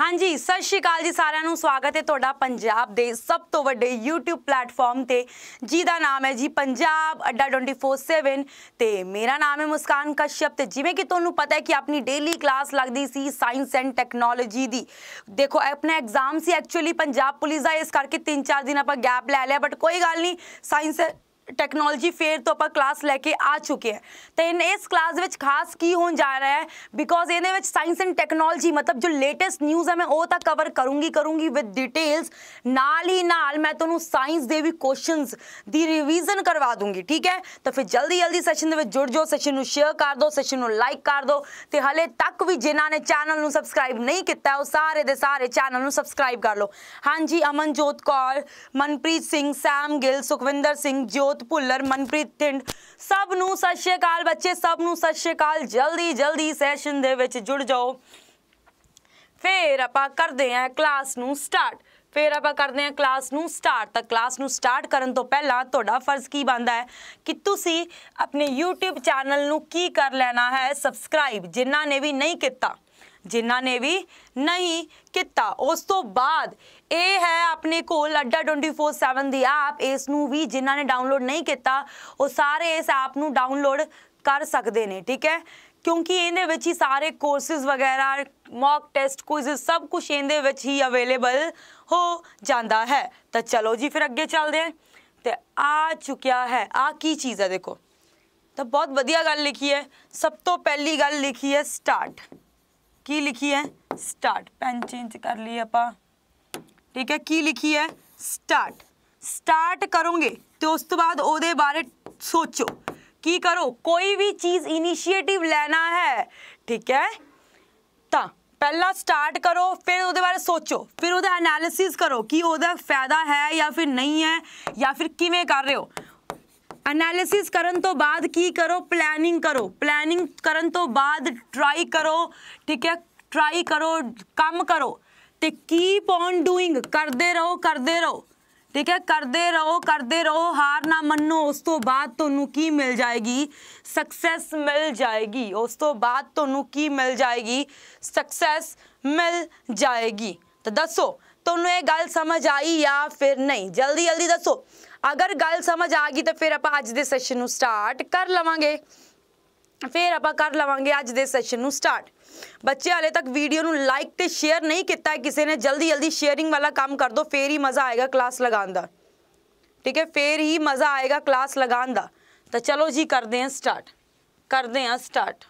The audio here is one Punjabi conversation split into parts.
ਹਾਂਜੀ ਸਤਿ ਸ਼੍ਰੀ ਅਕਾਲ ਜੀ ਸਾਰਿਆਂ ਨੂੰ ਸਵਾਗਤ ਹੈ ਤੁਹਾਡਾ ਪੰਜਾਬ ਦੇ ਸਭ ਤੋਂ ਵੱਡੇ YouTube ਪਲੇਟਫਾਰਮ ਤੇ ਜਿਹਦਾ ਨਾਮ ਹੈ ਜੀ ਪੰਜਾਬ ਅੱਡਾ 24/7 ਤੇ ਮੇਰਾ ਨਾਮ ਹੈ ਮੁਸਕਾਨ ਕਸ਼ਯਪ ਤੇ ਜਿਵੇਂ ਕਿ ਤੁਹਾਨੂੰ ਪਤਾ ਹੈ ਕਿ ਆਪਣੀ ਡੇਲੀ ਕਲਾਸ ਲੱਗਦੀ ਸੀ ਸਾਇੰਸ ਐਂਡ ਟੈਕਨੋਲੋਜੀ ਦੀ ਦੇਖੋ ਆਪਣੇ ਐਗਜ਼ਾਮ ਸੀ ਐਕਚੁਅਲੀ ਪੰਜਾਬ ਪੁਲਿਸ ਦਾ ਇਸ ਕਰਕੇ 3-4 ਦਿਨ ਆਪਾਂ ਗੈਪ ਲੈ ਲਿਆ ਬਟ ਕੋਈ ਗੱਲ ਨਹੀਂ ਸਾਇੰਸ ਟੈਕਨੋਲੋਜੀ ਫੇਅਰ ਤੋਂ ਆਪਾਂ ਕਲਾਸ ਲੈ ਕੇ ਆ ਚੁੱਕੇ ਹੈ ਤੇ ਇਨ ਇਸ ਕਲਾਸ ਦੇ ਵਿੱਚ ਖਾਸ ਕੀ ਹੋਣ ਜਾ ਰਿਹਾ ਹੈ ਬਿਕੋਜ਼ ਇਹਦੇ ਵਿੱਚ ਸਾਇੰਸ ਐਂਡ ਟੈਕਨੋਲੋਜੀ ਮਤਲਬ ਜੋ ਲੇਟੈਸਟ ਨਿਊਜ਼ ਹੈ ਮੈਂ ਉਹ ਤਾਂ ਕਵਰ ਕਰੂੰਗੀ ਕਰੂੰਗੀ ਵਿਦ ਡਿਟੇਲਸ ਨਾਲ ਹੀ ਨਾਲ ਮੈਂ ਤੁਹਾਨੂੰ ਸਾਇੰਸ ਦੇ ਵੀ ਕੁਐਸਚਨਸ ਦੀ ਰਿਵੀਜ਼ਨ ਕਰਵਾ ਦੂੰਗੀ ਠੀਕ ਹੈ ਤਾਂ ਫਿਰ ਜਲਦੀ ਜਲਦੀ ਸੈਸ਼ਨ ਦੇ ਵਿੱਚ ਜੁੜ ਜਾਓ ਸੈਸ਼ਨ ਨੂੰ ਸ਼ੇਅਰ ਕਰ ਦਿਓ ਸੈਸ਼ਨ ਨੂੰ ਲਾਈਕ ਕਰ ਦਿਓ ਤੇ ਹਲੇ ਤੱਕ ਵੀ ਜਿਨ੍ਹਾਂ ਨੇ ਚੈਨਲ ਨੂੰ ਸਬਸਕ੍ਰਾਈਬ ਨਹੀਂ ਕੀਤਾ ਉਹ ਸਾਰੇ ਦੇ ਸਾਰੇ ਚੈਨਲ ਨੂੰ ਸਬਸਕ੍ਰਾਈਬ ਕਰ ਲਓ ਹਾਂਜੀ ਅਮਨਜੋਤ ਕੌਰ ਮਨਪ੍ਰੀਤ ਸਿੰਘ ਸੈਮ ਗਿੱਲ ਸੁਖਵਿੰਦਰ ਸਿੰਘ ਜੋ ਜੋਤ ਭੁੱਲਰ ਮਨਪ੍ਰੀਤ ਢਿੰਡ ਸਭ ਨੂੰ ਸਤਿ ਸ਼੍ਰੀ ਅਕਾਲ ਬੱਚੇ ਸਭ ਨੂੰ ਸਤਿ ਸ਼੍ਰੀ ਅਕਾਲ ਜਲਦੀ ਜਲਦੀ ਸੈਸ਼ਨ ਦੇ ਵਿੱਚ ਜੁੜ ਜਾਓ ਫੇਰ ਆਪਾਂ ਕਰਦੇ ਆਂ ਕਲਾਸ ਨੂੰ ਸਟਾਰਟ ਫੇਰ ਆਪਾਂ ਕਰਦੇ ਆਂ ਕਲਾਸ ਨੂੰ ਸਟਾਰਟ ਤਾਂ ਕਲਾਸ ਨੂੰ ਸਟਾਰਟ ਕਰਨ ਤੋਂ ਪਹਿਲਾਂ ਤੁਹਾਡਾ ਫਰਜ਼ ਕੀ ਬਣਦਾ ਹੈ ਕਿ ਤੁਸੀਂ ਆਪਣੇ YouTube ਚੈਨਲ ਨੂੰ ਕੀ ਕਰ ਲੈਣਾ ਹੈ ਸਬਸਕ੍ਰਾਈਬ ਜਿਨ੍ਹਾਂ ਨੇ ਵੀ ਨਹੀਂ ਕੀਤਾ ਜਿਨ੍ਹਾਂ ਨੇ ਵੀ ਨਹੀਂ ਕੀਤਾ ਉਸ ਤੋਂ ਬਾਅਦ ਇਹ ਹੈ ਆਪਣੇ ਕੋਲ ਅੱਡਾ 247 ਦੀ ਐਪ ਇਸ ਨੂੰ ਵੀ ਜਿਨ੍ਹਾਂ ਨੇ ਡਾਊਨਲੋਡ ਨਹੀਂ ਕੀਤਾ ਉਹ ਸਾਰੇ ਇਸ ਐਪ ਨੂੰ ਡਾਊਨਲੋਡ ਕਰ ਸਕਦੇ ਨੇ ਠੀਕ ਹੈ ਕਿਉਂਕਿ ਇਹਦੇ ਵਿੱਚ ਹੀ ਸਾਰੇ ਕੋਰਸਸ ਵਗੈਰਾ ਮੌਕ ਟੈਸਟ ਕੁਇਜ਼ ਸਭ ਕੁਝ ਇਹਦੇ ਵਿੱਚ ਹੀ ਅਵੇਲੇਬਲ ਹੋ ਜਾਂਦਾ ਹੈ ਤਾਂ ਚਲੋ ਜੀ ਫਿਰ ਅੱਗੇ ਚੱਲਦੇ ਹਾਂ ਤੇ ਆ ਚੁੱਕਿਆ ਹੈ ਆ ਕੀ ਚੀਜ਼ ਹੈ ਦੇਖੋ ਤਾਂ ਬਹੁਤ ਵਧੀਆ ਗੱਲ ਲਿਖੀ ਹੈ ਸਭ ਤੋਂ ਪਹਿਲੀ ਗੱਲ ਲਿਖੀ ਹੈ ਸਟਾਰਟ ਕੀ ਲਿਖੀ ਹੈ ਸਟਾਰਟ ਪੈਨ ਚੇਂਜ ਕਰ ਲਈ ਆਪਾਂ ਠੀਕ ਹੈ ਕੀ ਲਿਖੀ ਹੈ ਸਟਾਰਟ ਸਟਾਰਟ ਕਰੋਗੇ ਤੇ ਉਸ ਤੋਂ ਬਾਅਦ ਉਹਦੇ ਬਾਰੇ ਸੋਚੋ ਕੀ ਕਰੋ ਕੋਈ ਵੀ ਚੀਜ਼ ਇਨੀਸ਼ੀਏਟਿਵ ਲੈਣਾ ਹੈ ਠੀਕ ਹੈ ਤਾਂ ਪਹਿਲਾਂ ਸਟਾਰਟ ਕਰੋ ਫਿਰ ਉਹਦੇ ਬਾਰੇ ਸੋਚੋ ਫਿਰ ਉਹਦਾ ਐਨਾਲਿਸਿਸ ਕਰੋ ਕਿ ਉਹਦਾ ਫਾਇਦਾ ਹੈ ਜਾਂ ਫਿਰ ਨਹੀਂ ਹੈ ਜਾਂ ਫਿਰ ਕਿਵੇਂ ਕਰ ਰਹੇ ਹੋ एनालिसिस करन तो बाद की करो प्लानिंग करो प्लानिंग करन तो बाद ट्राई करो ठीक है ट्राई करो काम करो तो कीप ऑन डूइंग करते रहो करते रहो ठीक है करते रहो करते रहो हार ना मनो उस तो बाद तो की मिल जाएगी सक्सेस मिल जाएगी उस तो बाद तो की मिल जाएगी सक्सेस मिल जाएगी तो दसो तो यह गल समझ आई या फिर नहीं जल्दी जल्दी दसो ਅਗਰ ਗੱਲ ਸਮਝ ਆ ਗਈ ਤਾਂ ਫਿਰ ਆਪਾਂ ਅੱਜ ਦੇ ਸੈਸ਼ਨ ਨੂੰ ਸਟਾਰਟ ਕਰ ਲਵਾਂਗੇ ਫਿਰ ਆਪਾਂ ਕਰ ਲਵਾਂਗੇ ਅੱਜ ਦੇ ਸੈਸ਼ਨ ਨੂੰ ਸਟਾਰਟ ਬੱਚੇ ਹਾਲੇ ਤੱਕ ਵੀਡੀਓ ਨੂੰ ਲਾਈਕ ਤੇ ਸ਼ੇਅਰ ਨਹੀਂ ਕੀਤਾ ਹੈ ਕਿਸੇ ਨੇ ਜਲਦੀ ਜਲਦੀ ਸ਼ੇਅਰਿੰਗ ਵਾਲਾ ਕੰਮ ਕਰ ਦਿਓ ਫੇਰ ਹੀ ਮਜ਼ਾ ਆਏਗਾ ਕਲਾਸ ਲਗਾਉਣ ਦਾ ਠੀਕ ਹੈ ਫੇਰ ਹੀ ਮਜ਼ਾ ਆਏਗਾ ਕਲਾਸ ਲਗਾਉਣ ਦਾ ਤਾਂ ਚਲੋ ਜੀ ਕਰਦੇ ਹਾਂ ਸਟਾਰਟ ਕਰਦੇ ਹਾਂ ਸਟਾਰਟ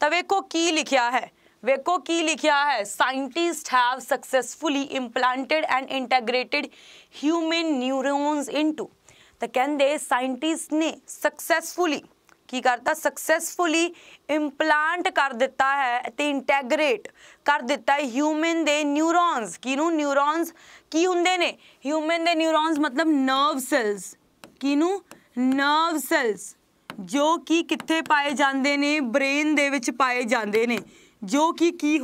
ਤਾਂ ਵੇਖੋ ਕੀ ਲਿਖਿਆ ਹੈ ਵੇਖੋ ਕੀ ਲਿਖਿਆ ਹੈ scientist have successfully implanted and integrated human neurons into ਤਾਂ ਕਹਿੰਦੇ ਸਾਇੰਟਿਸਟ ਨੇ ਸਕਸੈਸਫੁਲੀ ਕੀ ਕਰਤਾ ਸਕਸੈਸਫੁਲੀ ਇੰਪਲਾਂਟ ਕਰ ਦਿੱਤਾ ਹੈ ਤੇ ਇੰਟੀਗ੍ਰੇਟ ਕਰ ਦਿੱਤਾ ਹੈ ਹਿਊਮਨ ਦੇ ਨਿਊਰੋਨਸ ਕਿਨੂੰ ਨਿਊਰੋਨਸ ਕੀ ਹੁੰਦੇ ਨੇ ਹਿਊਮਨ ਦੇ ਨਿਊਰੋਨਸ ਮਤਲਬ ਨਰਵ ਸੈਲਸ ਕਿਨੂੰ ਨਰਵ ਸੈਲਸ ਜੋ ਕਿ ਕਿੱਥੇ ਪਾਏ ਜਾਂਦੇ ਨੇ ਬ੍ਰੇਨ ਦੇ ਵਿੱਚ ਪਾਏ ਜਾਂਦੇ ਨੇ ਜੋ ਕਿ ਕੀ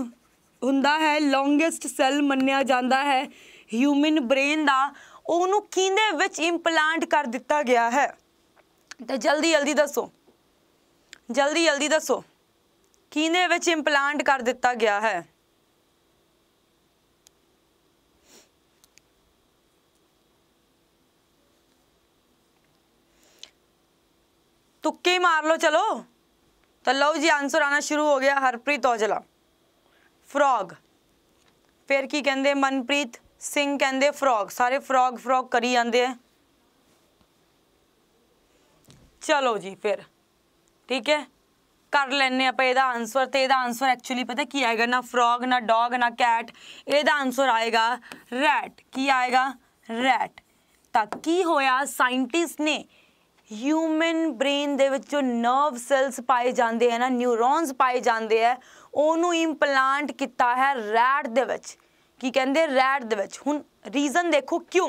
ਹੁੰਦਾ ਹੈ ਲੌਂਗੇਸਟ ਸੈੱਲ ਮੰਨਿਆ ਜਾਂਦਾ ਹੈ ਹਿਊਮਨ ਬ੍ਰੇਨ ਦਾ ਉਹਨੂੰ ਕਿੰਦੇ ਵਿੱਚ ਇੰਪਲਾਂਟ ਕਰ ਦਿੱਤਾ ਗਿਆ ਹੈ ਤਾਂ ਜਲਦੀ ਜਲਦੀ ਦੱਸੋ ਜਲਦੀ ਜਲਦੀ ਦੱਸੋ ਕਿੰਦੇ ਵਿੱਚ ਇੰਪਲਾਂਟ ਕਰ ਦਿੱਤਾ ਗਿਆ ਹੈ ਤੁੱਕੇ ਮਾਰ ਲਓ ਚਲੋ ਤਾਂ ਲਓ ਜੀ ਆਨਸਰ ਆਣਾ ਸ਼ੁਰੂ ਹੋ ਗਿਆ ਹਰਪ੍ਰੀਤ ਔਜਲਾ ਫਰੋਗ ਫਿਰ ਕੀ ਕਹਿੰਦੇ ਮਨਪ੍ਰੀਤ ਸਿੰਘ ਕਹਿੰਦੇ ਫਰੋਗ ਸਾਰੇ ਫਰੋਗ ਫਰੋਗ ਕਰੀ ਜਾਂਦੇ ਆ ਚਲੋ ਜੀ ਫਿਰ ਠੀਕ ਹੈ ਕਰ ਲੈਣੇ ਆਪਾਂ ਇਹਦਾ ਆਨਸਰ ਤੇ ਇਹਦਾ ਆਨਸਰ ਐਕਚੁਅਲੀ ਪਤਾ ਕੀ ਆਏਗਾ ਨਾ ਫਰੋਗ ਨਾ ਡੌਗ ਨਾ ਕੈਟ ਇਹਦਾ ਆਨਸਰ ਆਏਗਾ ਰੈਟ ਕੀ ਆਏਗਾ ਰੈਟ ਤਾਂ ਕੀ ਹੋਇਆ ਸਾਇੰਟਿਸਟ ਨੇ ਹਿਊਮਨ ਬ੍ਰੇਨ ਦੇ ਵਿੱਚ ਜੋ ਨਰਵ ਸੈਲਸ ਪਾਏ ਜਾਂਦੇ ਆ ਨਾ ਨਿਊਰੋਨਸ ਪਾਏ ਜਾਂਦੇ ਆ ਉਹਨੂੰ ਇੰਪਲਾਂਟ ਕੀਤਾ ਹੈ ਰੈਟ ਦੇ ਵਿੱਚ ਕੀ ਕਹਿੰਦੇ ਰੈਟ ਦੇ ਵਿੱਚ ਹੁਣ ਰੀਜ਼ਨ ਦੇਖੋ ਕਿਉਂ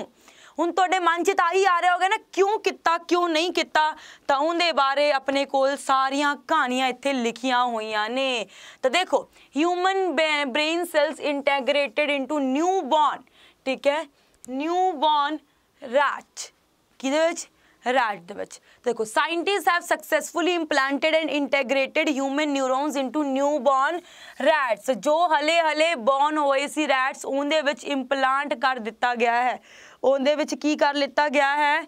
ਹੁਣ ਤੁਹਾਡੇ ਮਨ 'ਚ ਤਾਂ ਹੀ ਆ ਰਿਹਾ ਹੋਗਾ ਨਾ ਕਿਉਂ ਕੀਤਾ ਕਿਉਂ ਨਹੀਂ ਕੀਤਾ ਤਾਂ ਉਹਦੇ ਬਾਰੇ ਆਪਣੇ ਕੋਲ ਸਾਰੀਆਂ ਕਹਾਣੀਆਂ ਇੱਥੇ ਲਿਖੀਆਂ ਹੋਈਆਂ ਨੇ ਤਾਂ ਦੇਖੋ human brain cells integrated into newborn ਠੀਕ ਹੈ ਨਿਊ ਬੌਰਨ ਰੈਟ ਕਿਹਦੇ ਵਿੱਚ ਰਾਜ ਦੇ ਵਿੱਚ ਦੇਖੋ scientist have successfully implanted and integrated human neurons into born rats ਜੋ ਹਲੇ ਹਲੇ ਬੌਰਨ ਹੋਏ ਸੀ ਰੈਟਸ ਉਹਦੇ ਵਿੱਚ ਇੰਪਲਾਂਟ ਕਰ ਦਿੱਤਾ ਗਿਆ ਹੈ ਉਹਦੇ ਵਿੱਚ ਕੀ ਕਰ ਲਿੱਤਾ ਗਿਆ ਹੈ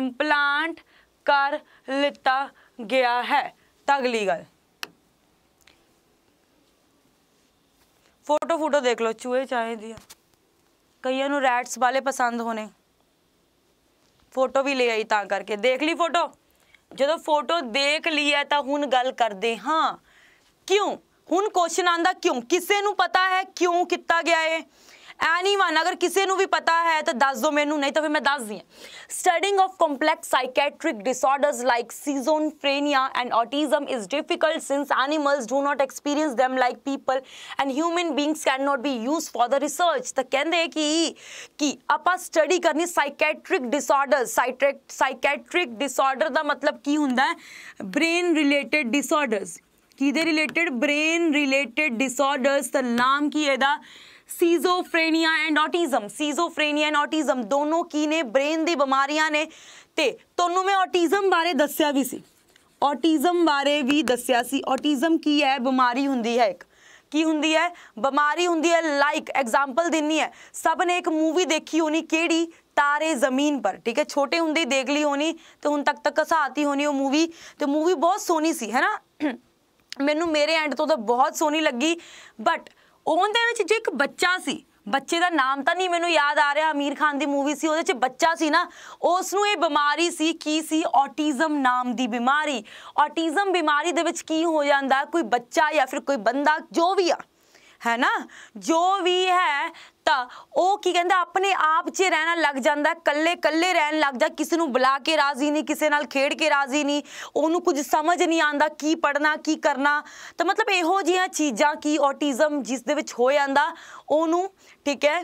ਇੰਪਲਾਂਟ ਕਰ ਲਿੱਤਾ ਗਿਆ ਹੈ ਤਗਲੀ ਗੱਲ ਫੋਟੋ ਫੋਟੋ ਦੇਖ ਲਓ ਚੂਹੇ ਚਾਹੀਦੀ ਆ ਕਈਆਂ ਨੂੰ ਰੈਟਸ ਵਾਲੇ ਪਸੰਦ ਹੋਣੇ ਫੋਟੋ ਵੀ ਲੈ ਆਈ ਤਾਂ ਕਰਕੇ ਦੇਖ ਲਈ ਫੋਟੋ ਜਦੋਂ ਫੋਟੋ ਦੇਖ ਲਈ ਹੈ ਤਾਂ ਹੁਣ ਗੱਲ ਕਰਦੇ ਹਾਂ ਕਿਉਂ ਹੁਣ ਕੁਐਸਚਨ ਆਂਦਾ ਕਿਉਂ ਕਿਸੇ ਨੂੰ ਪਤਾ ਹੈ ਕਿਉਂ ਕੀਤਾ ਗਿਆ ਇਹ एनी वन अगर किसी नु भी पता है तो दस दो मैनू नहीं तो फिर मैं thus the studying of complex psychiatric disorders like schizophrenia and autism is difficult since animals do not experience them like people and human beings can not be use for the research तो कहें कि कि आप स्टडी करनी साइकैट्रिक डिसऑर्डर साइकेट्रिक डिसऑर्डर का मतलब की होंगे ब्रेन रिलेटिड डिसऑर्डर कि रिलेटिड ब्रेन रिलेटिड डिसऑर्डर नाम की है schizophrenia and autism schizophrenia and autism ਦੋਨੋਂ ਕੀ ਨੇ ਬ੍ਰੇਨ ਦੀ ਬਿਮਾਰੀਆਂ ਨੇ ਤੇ ਤੁਹਾਨੂੰ ਮੈਂ ਆਟਿਜ਼ਮ ਬਾਰੇ ਦੱਸਿਆ ਵੀ ਸੀ ਆਟਿਜ਼ਮ ਬਾਰੇ ਵੀ ਦੱਸਿਆ ਸੀ ਆਟਿਜ਼ਮ ਕੀ ਹੈ ਬਿਮਾਰੀ ਹੁੰਦੀ ਹੈ ਇੱਕ ਕੀ ਹੁੰਦੀ ਹੈ ਬਿਮਾਰੀ ਹੁੰਦੀ ਹੈ ਲਾਈਕ ਐਗਜ਼ਾਮਪਲ ਦਿੰਨੀ ਹੈ ਸਭ ਨੇ ਇੱਕ ਮੂਵੀ ਦੇਖੀ ਹੋਣੀ ਕਿਹੜੀ ਤਾਰੇ ਜ਼ਮੀਨ ਪਰ ਠੀਕ ਹੈ ਛੋਟੇ ਹੁੰਦੇ ਦੇਖ ਲਈ ਹੋਣੀ ਤੇ ਹੁਣ ਤੱਕ ਤੱਕ ਹਸਾਤੀ ਹੋਣੀ ਉਹ ਮੂਵੀ ਤੇ ਮੂਵੀ ਬਹੁਤ ਸੋਹਣੀ ਸੀ ਹੈ ਨਾ ਮੈਨੂੰ ਮੇਰੇ ਐਂਡ ਤੋਂ ਤਾਂ ਬਹੁਤ ਸੋਹਣੀ ਲੱਗੀ ਬਟ ਉਹਦੇ ਵਿੱਚ ਜੋ ਇੱਕ ਬੱਚਾ ਸੀ ਬੱਚੇ ਦਾ ਨਾਮ ਤਾਂ ਨਹੀਂ ਮੈਨੂੰ ਯਾਦ ਆ ਰਿਹਾ ਅਮੀਰ ਖਾਨ ਦੀ ਮੂਵੀ ਸੀ ਉਹਦੇ 'ਚ ਬੱਚਾ ਸੀ ਨਾ ਉਸ ਨੂੰ ਇਹ ਬਿਮਾਰੀ ਸੀ ਕੀ ਸੀ ਆਟਿਜ਼ਮ ਨਾਮ ਦੀ ਬਿਮਾਰੀ ਆਟਿਜ਼ਮ ਬਿਮਾਰੀ ਦੇ ਵਿੱਚ ਕੀ ਹੋ ਜਾਂਦਾ ਕੋਈ ਬੱਚਾ ਜਾਂ ਫਿਰ ਕੋਈ ਬੰਦਾ ਜੋ ਵੀ ਆ ਹੈ ਨਾ ਜੋ ਵੀ ਹੈ ਤਾਂ ਉਹ ਕੀ ਕਹਿੰਦਾ ਆਪਣੇ ਆਪ 'ਚ ਰਹਿਣਾ ਲੱਗ ਜਾਂਦਾ ਕੱਲੇ ਕੱਲੇ ਰਹਿਣ ਲੱਗ ਜਾ ਕਿਸੇ ਨੂੰ ਬੁਲਾ ਕੇ ਰਾਜ਼ੀ ਨਹੀਂ ਕਿਸੇ ਨਾਲ ਖੇਡ ਕੇ ਰਾਜ਼ੀ ਨਹੀਂ ਉਹਨੂੰ ਕੁਝ ਸਮਝ ਨਹੀਂ ਆਂਦਾ ਕੀ ਪੜਨਾ ਕੀ ਕਰਨਾ ਤਾਂ ਮਤਲਬ ਇਹੋ ਜੀਆਂ ਚੀਜ਼ਾਂ ਕੀ ਆਟਿਜ਼ਮ ਜਿਸ ਦੇ ਵਿੱਚ ਹੋ ਜਾਂਦਾ ਉਹਨੂੰ ਠੀਕ ਹੈ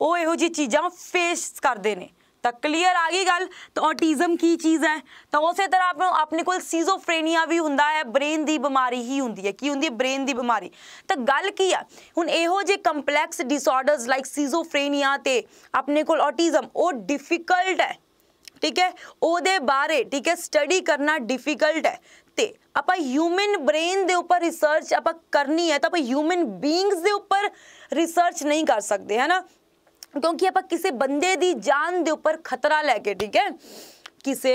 ਉਹ ਇਹੋ ਜੀ ਚੀਜ਼ਾਂ ਫੇਸ ਕਰਦੇ ਨੇ तो क्लीयर आ गई गल तो ऑटिज़म की चीज़ है तो उस तरह आप अपने को सीजोफ्रेनिया भी हों ब्रेन की बीमारी ही होंगी है की होंगी ब्रेन की बीमारी तो गल की है हूँ योजे कंपलैक्स डिसऑर्डर्स लाइक सीजोफ्रेनिया तो अपने को ऑटिज़म वो डिफिकल्ट है ठीक है वो बारे ठीक है स्टडी करना डिफिकल्ट है तो आप ह्यूमन ब्रेन के उपर रिसर्च आप करनी है तो आप ह्यूमन ਬੀਇੰਗਸ के उपर रिसर्च नहीं कर सकते है ना ਕਿਉਂਕਿ ਆਪਾਂ ਕਿਸੇ ਬੰਦੇ ਦੀ ਜਾਨ ਦੇ ਉੱਪਰ ਖਤਰਾ ਲੈ ਕੇ ਠੀਕ ਹੈ ਕਿਸੇ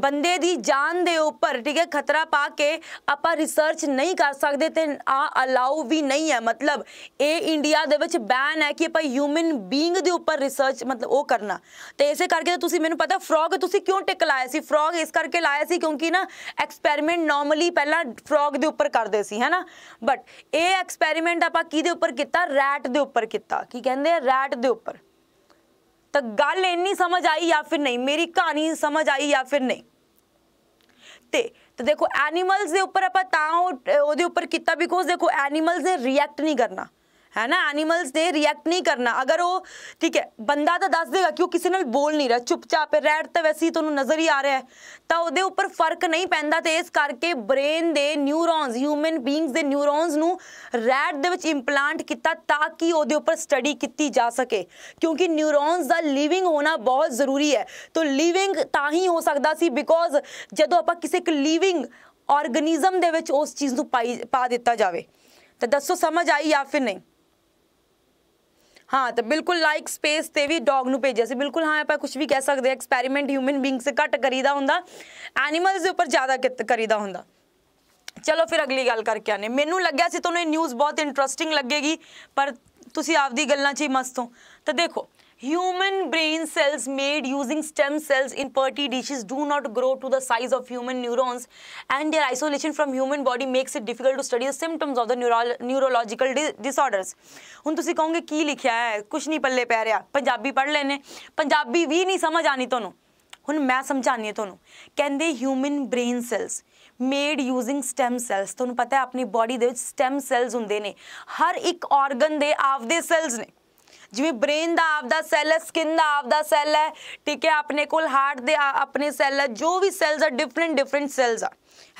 ਬੰਦੇ ਦੀ ਜਾਨ ਦੇ ਉੱਪਰ ਠੀਕ ਹੈ ਖਤਰਾ ਪਾ ਕੇ ਆਪਾਂ ਰਿਸਰਚ ਨਹੀਂ ਕਰ ਸਕਦੇ ਤੇ ਆ ਅਲਾਉ ਵੀ ਨਹੀਂ ਹੈ ਮਤਲਬ ਇਹ ਇੰਡੀਆ ਦੇ ਵਿੱਚ ਬੈਨ ਹੈ ਕਿ ਆਪਾਂ ਹਿਊਮਨ ਬੀਇੰਗ ਦੇ ਉੱਪਰ ਰਿਸਰਚ ਮਤਲਬ ਉਹ ਕਰਨਾ ਤੇ ਇਸੇ ਕਰਕੇ ਤੁਸੀਂ ਮੈਨੂੰ ਪਤਾ ਫਰੋਗ ਤੁਸੀਂ ਕਿਉਂ ਟਿਕ ਲਾਇਆ ਸੀ ਫਰੋਗ ਇਸ ਕਰਕੇ ਲਾਇਆ ਸੀ ਕਿਉਂਕਿ ਨਾ ਐਕਸਪੈਰੀਮੈਂਟ ਨਾਰਮਲੀ ਪਹਿਲਾਂ ਫਰੋਗ ਦੇ ਉੱਪਰ ਕਰਦੇ ਸੀ ਹੈਨਾ ਬਟ ਇਹ ਐਕਸਪੈਰੀਮੈਂਟ ਆਪਾਂ ਕਿਹਦੇ ਉੱਪਰ ਕੀਤਾ ਰੈਟ ਦੇ ਉੱਪਰ ਕੀਤਾ ਕੀ ਕਹਿੰਦੇ ਆ ਰੈਟ ਦੇ ਉੱਪਰ ਤਾਂ ਗੱਲ ਇੰਨੀ ਸਮਝ ਆਈ ਜਾਂ ਫਿਰ ਨਹੀਂ ਮੇਰੀ ਕਹਾਣੀ ਸਮਝ ਆਈ ਜਾਂ ਫਿਰ ਨਹੀਂ ਤੇ ਤਾਂ ਦੇਖੋ ਐਨੀਮਲਸ ਦੇ ਉੱਪਰ ਆਪਾਂ ਤਾਂ ਉਹਦੇ ਉੱਪਰ ਕੀਤਾ ਬਿਕੋਜ਼ ਦੇਖੋ ਐਨੀਮਲਸ ਨੇ ਰਿਐਕਟ ਨਹੀਂ ਕਰਨਾ ਹੈ ਨਾ ਐਨੀਮਲਸ ਦੇ ਰਿਐਕਟ ਨਹੀਂ ਕਰਨਾ ਅਗਰ ਉਹ ਠੀਕ ਹੈ ਬੰਦਾ ਤਾਂ ਦੱਸ ਦੇਗਾ ਕਿ ਉਹ ਕਿਸੇ ਨਾਲ ਬੋਲ ਨਹੀਂ ਰਿਹਾ ਚੁੱਪਚਾਪ ਹੈ ਰੈਡ ਤਾਂ ਵੈਸੇ ਹੀ ਤੁਹਾਨੂੰ ਨਜ਼ਰ ਹੀ ਆ ਰਿਹਾ ਹੈ ਤਾਂ ਉਹਦੇ ਉੱਪਰ ਫਰਕ ਨਹੀਂ ਪੈਂਦਾ ਤੇ ਇਸ ਕਰਕੇ ਬ੍ਰੇਨ ਦੇ ਨਿਊਰੋਨਸ ਹਿਊਮਨ ਬੀਇੰਗਸ ਦੇ ਨਿਊਰੋਨਸ ਨੂੰ ਰੈਡ ਦੇ ਵਿੱਚ ਇੰਪਲਾਂਟ ਕੀਤਾ ਤਾਂ ਕਿ ਉਹਦੇ ਉੱਪਰ ਸਟੱਡੀ ਕੀਤੀ ਜਾ ਸਕੇ ਕਿਉਂਕਿ ਨਿਊਰੋਨਸ ਦਾ ਲਿਵਿੰਗ ਹੋਣਾ ਬਹੁਤ ਜ਼ਰੂਰੀ ਹੈ ਤਾਂ ਲਿਵਿੰਗ ਤਾਂ ਹੀ ਹੋ ਸਕਦਾ ਸੀ ਬਿਕੋਜ਼ ਜਦੋਂ ਆਪਾਂ ਕਿਸੇ ਇੱਕ ਲਿਵਿੰਗ ਆਰਗੇਨਿਜ਼ਮ ਦੇ ਵਿੱਚ ਉਸ ਚੀਜ਼ ਨੂੰ ਪਾ ਦਿੱਤਾ ਜਾਵੇ ਤਾਂ ਦੱਸੋ ਸਮਝ ਆਈ ਜਾਂ ਫਿਰ ਨਹੀਂ ਹਾਂ ਤੇ ਬਿਲਕੁਲ ਲਾਈਕ ਸਪੇਸ ਤੇ ਵੀ ਡੌਗ ਨੂੰ ਭੇਜਿਆ ਸੀ ਬਿਲਕੁਲ ਹਾਂ ਆਪਾਂ ਕੁਝ ਵੀ ਕਹਿ ਸਕਦੇ ਐਕਸਪੈਰੀਮੈਂਟ ਹਿਊਮਨ ਬੀਇੰਗ ਸੇ ਘੱਟ ਕਰੀਦਾ ਹੁੰਦਾ ਐਨੀਮਲਸ ਦੇ ਉੱਪਰ ਜ਼ਿਆਦਾ ਕਰੀਦਾ ਹੁੰਦਾ ਚਲੋ ਫਿਰ ਅਗਲੀ ਗੱਲ ਕਰਕੇ ਆਨੇ ਮੈਨੂੰ ਲੱਗਿਆ ਸੀ ਤੁਹਾਨੂੰ ਇਹ ਨਿਊਜ਼ ਬਹੁਤ ਇੰਟਰਸਟਿੰਗ ਲੱਗੇਗੀ ਪਰ ਤੁਸੀਂ ਆਪਦੀ ਗੱਲਾਂ 'ਚ ਹੀ ਮਸਤ ਹੋ ਤਾਂ ਦੇਖੋ human brain cells made using stem cells in पर्टी dishes do not grow to the size of human neurons and their isolation from human body makes it difficult to study the symptoms of the neuro neurological disorders हूँ तुम कहो कि लिखा है कुछ नहीं पल्ले पै रहा पंजाबी पढ़ लेने पंजाबी भी नहीं समझ आनी थोनों हूँ मैं समझा थोनों केंद्र human brain cells made using stem cells थोड़ा पता है अपनी बॉडी के स्टैम सैल्स होंगे ने हर एक ऑर्गन के आपदे सैल्स ने ਜਿਵੇਂ ਬ੍ਰੇਨ ਦਾ ਆਪਦਾ ਸੈੱਲ ਹੈ ਸਕਿਨ ਦਾ ਆਪਦਾ ਸੈੱਲ ਹੈ ਠੀਕ ਹੈ ਆਪਣੇ ਕੋਲ ਹਾਰਟ ਦੇ ਆਪਣੇ ਸੈੱਲ ਹੈ ਜੋ ਵੀ ਸੈੱਲਸ ਆ ਡਿਫਰੈਂਟ ਡਿਫਰੈਂਟ ਸੈੱਲਸ ਆ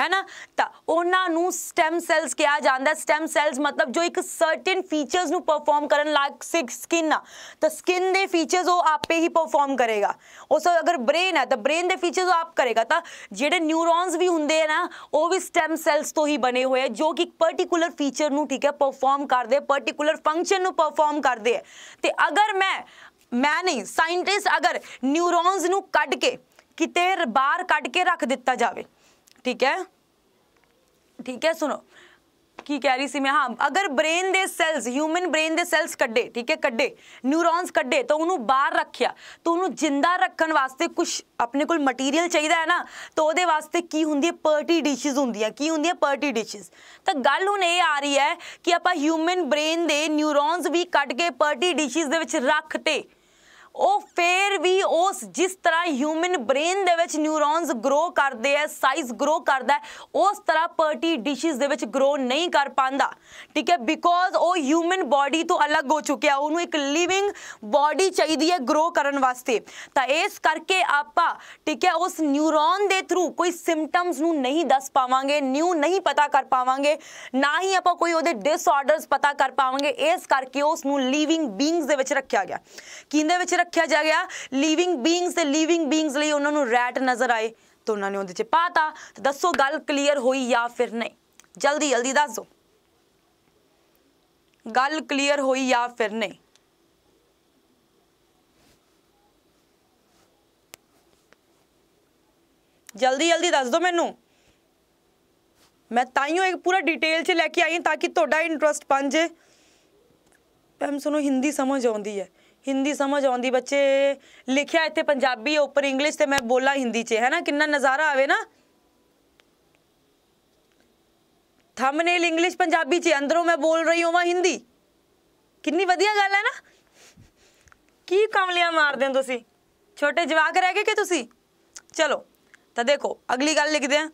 ਹੈ ਨਾ ਤਾਂ ਉਹਨਾਂ ਨੂੰ ਸਟੈਮ ਸੈਲਸ ਕਿਹਾ ਜਾਂਦਾ ਸਟੈਮ ਸੈਲਸ ਮਤਲਬ ਜੋ ਇੱਕ ਸਰਟਨ ਫੀਚਰਸ ਨੂੰ ਪਰਫਾਰਮ ਕਰਨ ਲਾਇਕ ਸਿਕ ਸਕਿਨ ਆ ਤਾਂ ਸਕਿਨ ਦੇ ਫੀਚਰਸ ਉਹ ਆਪੇ ਹੀ ਪਰਫਾਰਮ ਕਰੇਗਾ ਉਸ ਅਗਰ ਬ੍ਰੇਨ ਹੈ ਤਾਂ ਬ੍ਰੇਨ ਦੇ ਫੀਚਰਸ ਆਪ ਕਰੇਗਾ ਤਾਂ ਜਿਹੜੇ ਨਿਊਰੋਨਸ ਵੀ ਹੁੰਦੇ ਆ ਨਾ ਉਹ ਵੀ ਸਟੈਮ ਸੈਲਸ ਤੋਂ ਹੀ ਬਣੇ ਹੋਏ ਆ ਜੋ ਕਿ ਇੱਕ ਪਾਰਟਿਕੂਲਰ ਫੀਚਰ ਨੂੰ ਠੀਕ ਹੈ ਪਰਫਾਰਮ ਕਰਦੇ ਪਾਰਟਿਕੂਲਰ ਫੰਕਸ਼ਨ ਨੂੰ ਪਰਫਾਰਮ ਕਰਦੇ ਆ ਤੇ ਅਗਰ ਮੈਂ ਮੈਂ ਨਹੀਂ ਸਾਇੰਟਿਸਟ ਅਗਰ ਨਿਊਰੋਨਸ ਨੂੰ ਕੱਢ ਕੇ ਕਿਤੇ ਬਾਹਰ ਕੱਢ ਕੇ ਰੱਖ ਦਿੱਤਾ ਜਾਵੇ ਠੀਕ ਹੈ ਠੀਕ ਹੈ ਸੁਣੋ ਕੀ ਕਹਿ ਰਹੀ ਸੀ ਮੈਂ ਹਾਂ ਅਗਰ ਬ੍ਰੇਨ ਦੇ ਸੈਲਸ ਹਿਊਮਨ ਬ੍ਰੇਨ ਦੇ ਸੈਲਸ ਕੱਢੇ ਠੀਕ ਹੈ ਕੱਢੇ ਨਿਊਰੋਨਸ ਕੱਢੇ ਤਾਂ ਉਹਨੂੰ ਬਾਹਰ ਰੱਖਿਆ ਤਾਂ ਉਹਨੂੰ ਜਿੰਦਾ ਰੱਖਣ ਵਾਸਤੇ ਕੁਝ ਆਪਣੇ ਕੋਲ ਮਟੀਰੀਅਲ ਚਾਹੀਦਾ ਹੈ ਨਾ ਤਾਂ ਉਹਦੇ ਵਾਸਤੇ ਕੀ ਹੁੰਦੀ ਹੈ ਪਰਟੀ ਡਿਸ਼ਸ ਹੁੰਦੀਆਂ ਕੀ ਹੁੰਦੀਆਂ ਪਰਟੀ ਡਿਸ਼ਸ ਤਾਂ ਗੱਲ ਹੁਣ ਇਹ ਆ ਰਹੀ ਹੈ ਕਿ ਆਪਾਂ ਹਿਊਮਨ ਬ੍ਰੇਨ ਦੇ ਨਿਊਰੋਨਸ ਵੀ ਕੱਢ ਕੇ ਪਰਟੀ ਡਿਸ਼ਸ ਦੇ ਵਿੱਚ ਰੱਖਤੇ ਉਹ ਉਸ ਜਿਸ ਤਰ੍ਹਾਂ ਹਿਊਮਨ ਬ੍ਰੇਨ ਦੇ ਵਿੱਚ ਨਿਊਰੋਨਸ ਗਰੋ ਕਰਦੇ ਐ ਸਾਈਜ਼ ਗਰੋ ਕਰਦਾ ਉਸ ਤਰ੍ਹਾਂ ਪਰਟੀ ਡਿਸ਼ਸ ਦੇ ਵਿੱਚ ਗਰੋ ਨਹੀਂ ਕਰ ਪਾਂਦਾ ਠੀਕ ਹੈ ਬਿਕੋਜ਼ ਉਹ ਹਿਊਮਨ ਬਾਡੀ ਤੋਂ ਅਲੱਗ ਹੋ ਚੁੱਕਿਆ ਉਹਨੂੰ ਇੱਕ ਲਿਵਿੰਗ ਬਾਡੀ ਚਾਹੀਦੀ ਹੈ ਗਰੋ ਕਰਨ ਵਾਸਤੇ ਤਾਂ ਇਸ ਕਰਕੇ ਆਪਾਂ ਠੀਕ ਹੈ ਉਸ ਨਿਊਰੋਨ ਦੇ ਥਰੂ ਕੋਈ ਸਿੰਪਟਮਸ ਨੂੰ ਨਹੀਂ ਦੱਸ ਪਾਵਾਂਗੇ ਨਿਊ ਨਹੀਂ ਪਤਾ ਕਰ ਪਾਵਾਂਗੇ ਨਾ ਹੀ ਆਪਾਂ ਕੋਈ ਉਹਦੇ ਡਿਸਆਰਡਰਸ ਪਤਾ ਕਰ ਪਾਵਾਂਗੇ ਇਸ ਕਰਕੇ ਉਸ ਨੂੰ ਲਿਵਿੰਗ ਬੀਇੰਗਸ ਦੇ ਵਿੱਚ ਰੱਖਿਆ ਗਿਆ ਕਿੰਦੇ ਵਿੱਚ ਰੱਖਿਆ ਜਾ ਗਿਆ ਲਿਵਿੰਗ ਬੀਇੰਗਸ ਤੇ ਲਿਵਿੰਗ ਬੀਇੰਗਸ ਲਈ ਉਹਨਾਂ ਨੂੰ ਰੈਟ ਨਜ਼ਰ ਆਏ ਤਾਂ ਉਹਨਾਂ ਨੇ ਉਹਦੇ 'ਚ ਪਾਤਾ ਤੇ ਦੱਸੋ ਗੱਲ ਕਲੀਅਰ ਹੋਈ ਜਾਂ ਫਿਰ ਨਹੀਂ ਜਲਦੀ ਜਲਦੀ ਦੱਸੋ ਗੱਲ ਕਲੀਅਰ ਹੋਈ ਜਾਂ ਫਿਰ ਨਹੀਂ ਜਲਦੀ ਜਲਦੀ ਦੱਸ ਦਿਓ ਮੈਨੂੰ ਮੈਂ ਤਾਈਓ ਇੱਕ ਪੂਰਾ ਡਿਟੇਲ 'ਚ ਲੈ ਕੇ ਆਈ ਹਾਂ ਤਾਂ ਕਿ ਤੁਹਾਡਾ ਇੰਟਰਸਟ ਪੰਜੇ ਜੇ ਸੁਣੋ ਹਿੰਦੀ ਸਮਝ ਆਉਂਦੀ ਹੈ ਹਿੰਦੀ ਸਮਝ ਆਉਂਦੀ ਬੱਚੇ ਲਿਖਿਆ ਇੱਥੇ ਪੰਜਾਬੀ ਉੱਪਰ ਇੰਗਲਿਸ਼ ਤੇ ਮੈਂ ਬੋਲਾ ਹਿੰਦੀ 'ਚ ਹੈ ਨਾ ਕਿੰਨਾ ਨਜ਼ਾਰਾ ਆਵੇ ਨਾ ਥੰਬਨੇਲ ਇੰਗਲਿਸ਼ ਪੰਜਾਬੀ 'ਚ ਅੰਦਰੋਂ ਮੈਂ ਬੋਲ ਰਹੀ ਹਾਂ ਹਿੰਦੀ ਕਿੰਨੀ ਵਧੀਆ ਗੱਲ ਹੈ ਨਾ ਕੀ ਕਮਲੀਆਂ ਮਾਰਦੇ ਹੋ ਤੁਸੀਂ ਛੋਟੇ ਜਵਾਕ ਰਹਿ ਗਏ ਕਿ ਤੁਸੀਂ ਚਲੋ ਤਾਂ ਦੇਖੋ ਅਗਲੀ ਗੱਲ ਲਿਖਦੇ ਆਂ